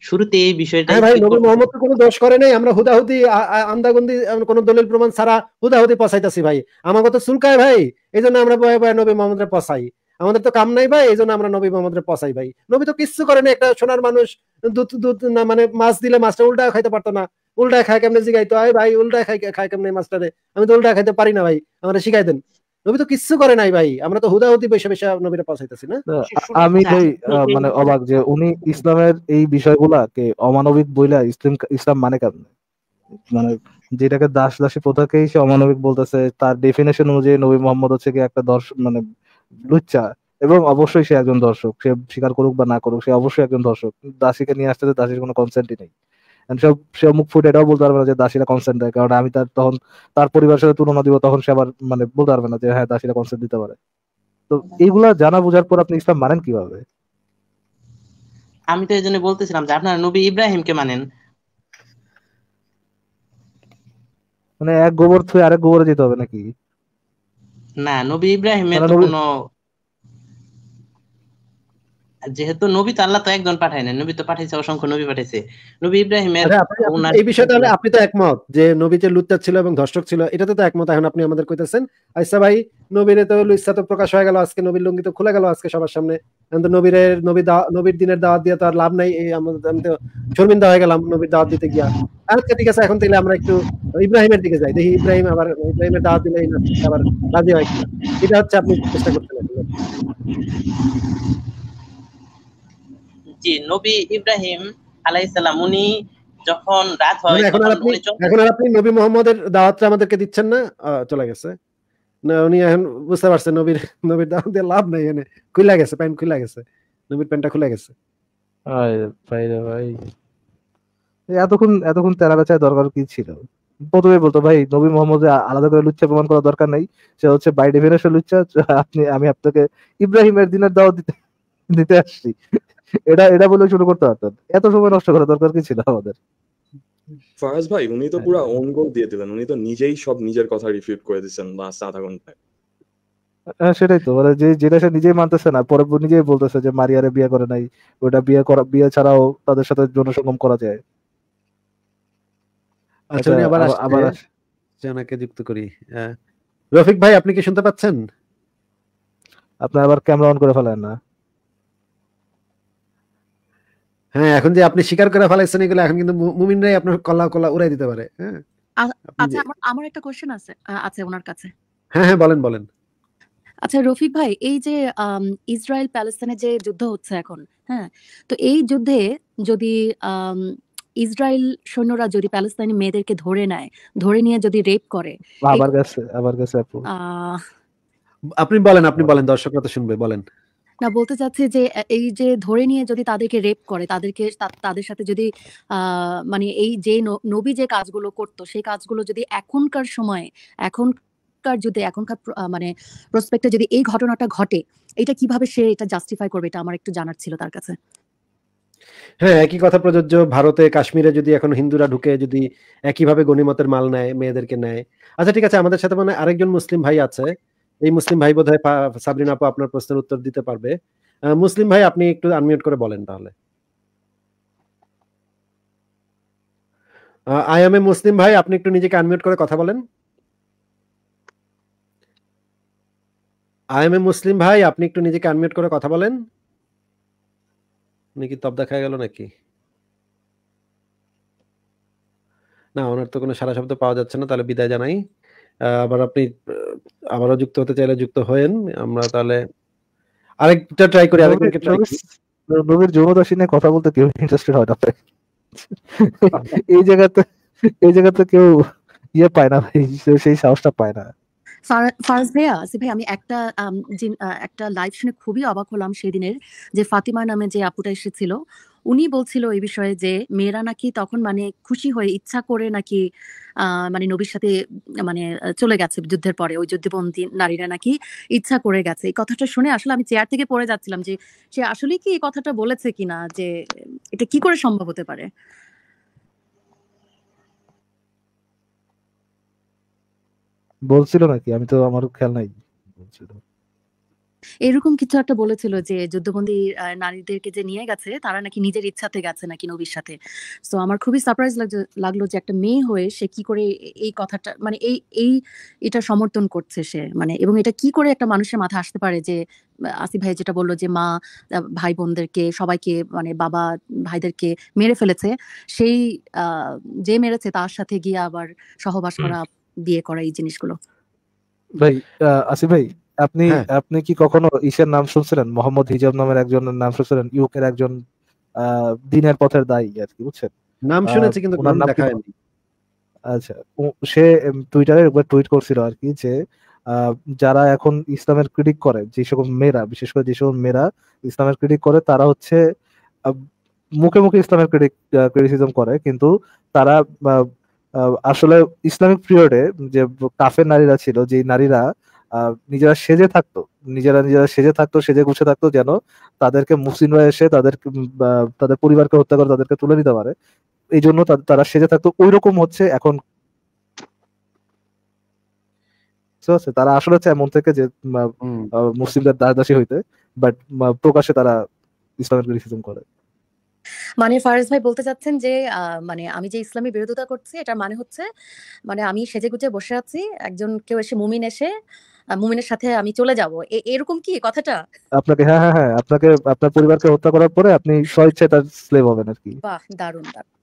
Speaker 1: শুরুতে এই বিষয়টা হ্যাঁ ভাই নবী
Speaker 2: মোহাম্মদ কোনো দোষ করে নাই আমরা হুদাহুদি দলিল প্রমাণ ছাড়া হুদাহুদি পচাইতাছি ভাই আমার কথা চুলকায় ভাই এই জন্য আমরা নবী মোহাম্মদ রে পচাই আমাদের তো কাম নাই ভাই এই জন্য আমরা নবী পচাই ভাই নবী তো কিচ্ছু করেনি একটা সোনার মানুষ দুধ দুধ না মানে মাছ দিলে মাছটা উল্টা খাইতে পারতো না উল্টা খায় কেমনে জিগাইতো ভাই উল্টা খাই খায় কেমনে রে আমি তো উল্টা খাইতে পারি না ভাই আমরা শিখাই দেন নবী তো কিচ্ছু করে নাই ভাই আমরা তো নবীরা না আমি হ্যাঁ, মানে
Speaker 3: অবাক যে উনি ইসলামের এই বিষয়গুলাকে অমানবিক বইলা ইসলাম ইসলাম মানে মানে যেটাকে দাস দাসী প্রথাকেই সে অমানবিক বলতেছে তার ডেফিনেশন অনুযায়ী নবী মোহাম্মদ হচ্ছে কি একটা দর্শক মানে লুচ্চা এবং অবশ্যই সে একজন দর্শক সে স্বীকার করুক বা না করুক সে অবশ্যই একজন দর্শক দাসীকে নিয়ে আসতে দাসীর কোনো কনসেন্টই নেই সব সে মুখ ফুটে এটাও বলতে পারবে না যে দাসীরা কনসেন্ট দেয় কারণ আমি তার তখন তার পরিবারের সাথে তুলনা দিব তখন সে আবার মানে বলতে পারবে না যে হ্যাঁ দাসীরা কনসেন্ট দিতে পারে তো এইগুলা জানা বোঝার পর আপনি ইসলাম মানেন কিভাবে
Speaker 1: আমি তো এই জন্য বলতেছিলাম যে আপনারা নবী ইব্রাহিমকে মানেন
Speaker 3: মানে এক গোবর থুয়ে আরেক গোবরে যেতে হবে নাকি
Speaker 1: না নবী ইব্রাহিমের মানে কোনো যেহেতু নবী তো আল্লাহ তো একজন পাঠায় না নবী তো পাঠিয়েছে অসংখ্য নবী পাঠাইছে নবী ইব্রাহিমের
Speaker 2: এই বিষয়ে তাহলে আপনি তো একমত যে নবী যে ছিল এবং ধর্ষক ছিল এটাতে তো একমত এখন আপনি আমাদের কইতেছেন আচ্ছা ভাই নবীরে তো লুইসা তো প্রকাশ হয়ে গেল আজকে নবীর লুঙ্গি তো খুলে গেল আজকে সবার সামনে এখন তো নবীরের নবী নবীর দিনের দাওয়াত দিয়ে তো আর লাভ নাই আমাদের আমি তো শর্মিন্দা হয়ে গেলাম নবীর দাওয়াত দিতে গিয়া আচ্ছা ঠিক আছে এখন তাহলে আমরা একটু ইব্রাহিমের দিকে যাই দেখি ইব্রাহিম আবার ইব্রাহিমের দাওয়াত দিলে আবার রাজি হয় কিনা এটা হচ্ছে আপনি চেষ্টা করতে পারেন
Speaker 1: জি নবী ইব্রাহিম আলাইসালাম উনি যখন
Speaker 2: রাত হয় মানে এখন আপনি এখন আপনি নবী মোহাম্মদের দাওয়াতটা আমাদেরকে দিচ্ছেন না চলে গেছে না উনি এখন বুঝতে পারছেন নবীর নবীর দাওয়াত দিয়ে লাভ নাই এখানে খুলে গেছে প্যান্ট খুলে গেছে নবীর প্যান্টটা খুলে গেছে ভাই রে ভাই
Speaker 3: এতক্ষণ এতক্ষণ তেরা বেচায় দরকার কি ছিল প্রথমে বলতো ভাই নবী মোহাম্মদ আলাদা করে লুচ্চা প্রমাণ করার দরকার নাই সে হচ্ছে বাই ডেফিনেশন লুচ্চা আপনি আমি আপনাকে ইব্রাহিমের দিনের দাওয়াত দিতে দিতে আসছি এটা এটা বলে শুরু করতে পারতেন এত সময় নষ্ট করার দরকার কি ছিল আমাদের ফারাজ ভাই উনি তো পুরো অন গোল দিয়ে দিলেন উনি তো নিজেই সব নিজের কথা রিফিউট করে দিয়েছেন লাস্ট আধা ঘন্টায় হ্যাঁ সেটাই তো মানে যে যেটা সে নিজেই মানতেছে না পরে নিজেই বলতেছে যে মারিয়ারে বিয়ে করে নাই ওটা বিয়ে করা বিয়ে ছাড়াও তাদের সাথে জনসংগম করা যায়
Speaker 2: আচ্ছা, আচ্ছা আবার আবার জানাকে যুক্ত করি রফিক ভাই আপনি কি শুনতে পাচ্ছেন আপনি আবার ক্যামেরা অন করে ফেলেন না হ্যাঁ এখন যে আপনি স্বীকার করে ফেলাইছেন এগুলো এখন কিন্তু মুমিনরাই আপনার কলা কলা উড়াই দিতে পারে হ্যাঁ?
Speaker 6: আচ্ছা আমার আমার একটা কোশ্চেন আছে আছে ওনার কাছে হ্যাঁ হ্যাঁ বলেন বলেন আচ্ছা রফিক ভাই এই যে ইসরায়েল প্যালেস্তানের যে যুদ্ধ হচ্ছে এখন হ্যাঁ তো এই যুদ্ধে যদি ইসরায়েল সৈন্যরা যদি প্যালেস্তানি মেয়েদেরকে ধরে নেয় ধরে নিয়ে যদি রেপ করে আমার
Speaker 2: কাছে আমার কাছে আপনি বলেন আপনি বলেন দর্শকরা তো শুনবে বলেন
Speaker 6: না বলতে চাচ্ছি যে এই যে ধরে নিয়ে যদি তাদেরকে রেপ করে তাদেরকে তাদের সাথে যদি মানে এই যে নবী যে কাজগুলো করতো সেই কাজগুলো যদি এখনকার সময়ে এখন এখনকার এখনকার মানে প্রসপেক্টে যদি এই ঘটনাটা ঘটে এটা কিভাবে সে এটা জাস্টিফাই করবে এটা আমার একটু জানার ছিল তার কাছে
Speaker 2: হ্যাঁ একই কথা প্রযোজ্য ভারতে কাশ্মীরে যদি এখন হিন্দুরা ঢুকে যদি একইভাবে গণিমতের মাল নেয় মেয়েদেরকে নেয় আচ্ছা ঠিক আছে আমাদের সাথে মানে আরেকজন মুসলিম ভাই আছে এই মুসলিম ভাই বোধ হয় সাবরিন আপু আপনার প্রশ্নের উত্তর দিতে পারবে মুসলিম ভাই আপনি একটু আনমিউট করে বলেন তাহলে আই এম এ মুসলিম ভাই আপনি একটু নিজেকে আনমিউট করে কথা বলেন আই এম এ মুসলিম ভাই আপনি একটু নিজেকে আনমিউট করে কথা বলেন নাকি তব দেখা গেল নাকি না ওনার তো কোনো সারা শব্দ পাওয়া যাচ্ছে না তাহলে বিদায় জানাই আবার আপনি আবারও যুক্ত হতে চাইলে যুক্ত হয়েন আমরা তাহলে আরেকটা ট্রাই করি আরেকটা ট্রাই
Speaker 3: নবীর যৌনদাসী নিয়ে কথা বলতে কেউ ইন্টারেস্টেড হয় না
Speaker 2: এই
Speaker 3: জায়গাতে এই জায়গাতে কেউ ইয়ে পায় না ভাই সেই সাহসটা পায় না
Speaker 6: ফারাজ ভাইয়া ভাই আমি একটা একটা লাইভ শুনে খুবই অবাক হলাম সেদিনের যে ফাতিমা নামে যে আপুটা এসেছিল উনি বলছিল এই বিষয়ে যে মেয়েরা নাকি তখন মানে খুশি হয়ে ইচ্ছা করে নাকি মানে নবীর সাথে মানে চলে গেছে যুদ্ধের পরে ওই যুদ্ধবন্দী নারীরা নাকি ইচ্ছা করে গেছে এই কথাটা শুনে আসলে আমি চেয়ার থেকে পড়ে যাচ্ছিলাম যে সে আসলে কি এই কথাটা বলেছে কিনা যে এটা কি করে সম্ভব হতে পারে
Speaker 3: বলছিল নাকি আমি তো আমার খেয়াল নাই
Speaker 2: বলছিল
Speaker 6: এরকম কিছু একটা বলেছিল যে যুদ্ধবন্দী নারীদেরকে যে নিয়ে গেছে তারা নাকি নিজের ইচ্ছাতে গেছে নাকি নবীর সাথে তো আমার খুবই সারপ্রাইজ লাগলো যে একটা মেয়ে হয়ে সে কি করে এই কথাটা মানে এই এই এটা সমর্থন করছে সে মানে এবং এটা কি করে একটা মানুষের মাথায় আসতে পারে যে আসিফ ভাই যেটা বললো যে মা ভাই বোনদেরকে সবাইকে মানে বাবা ভাইদেরকে মেরে ফেলেছে সেই যে মেরেছে তার সাথে গিয়ে আবার সহবাস করা বিয়ে করা এই জিনিসগুলো
Speaker 1: ভাই
Speaker 3: আসি ভাই আপনি হ্যাঁ। আপনি কি কখনো ইসের নাম শুনছিলেন মোহাম্মদ হিজাব নামের একজনের নাম শুনছিলেন ইউকের একজন দিনের পথের দায়ী আর কি বুঝছেন নাম শুনেছি কিন্তু নাম আচ্ছা সে টুইটারে একবার টুইট করছিল আর কি যে যারা এখন ইসলামের ক্রিটিক করে যে সকল মেয়েরা বিশেষ করে যে সকল মেয়েরা ইসলামের ক্রিটিক করে তারা হচ্ছে মুখে মুখে ইসলামের ক্রিটিক ক্রিটিসিজম করে কিন্তু তারা আসলে ইসলামিক পিরিয়ডে যে কাফের নারীরা ছিল যে নারীরা নিজেরা সেজে থাকতো নিজেরা নিজেরা সেজে থাকতো সেজে গুছে থাকতো যেন তাদেরকে মুসলিমরা এসে তাদের তাদের পরিবারকে হত্যা করে তাদেরকে তুলে নিতে পারে এই জন্য তারা সেজে থাকতো ওই রকম হচ্ছে এখন তারা আসলে হচ্ছে এমন থেকে যে মুসলিমদের দাসী হইতে বাট প্রকাশে তারা ইসলামের ক্রিটিসিজম করে
Speaker 6: মানে ফারজ ভাই বলতে চাচ্ছেন যে মানে আমি যে ইসলামী বিরোধিতা করছি এটার মানে হচ্ছে মানে আমি সেজে গুজে বসে আছি একজন কেউ এসে মুমিন এসে মুমিনের সাথে আমি চলে যাব এরকম কি কথাটা
Speaker 3: আপনাকে হ্যাঁ হ্যাঁ হ্যাঁ আপনাকে আপনার পরিবারকে হত্যা করার পরে আপনি স্বইচ্ছায় তার স্লেভ হবেন আর কি
Speaker 6: বাহ দারুণ দারুণ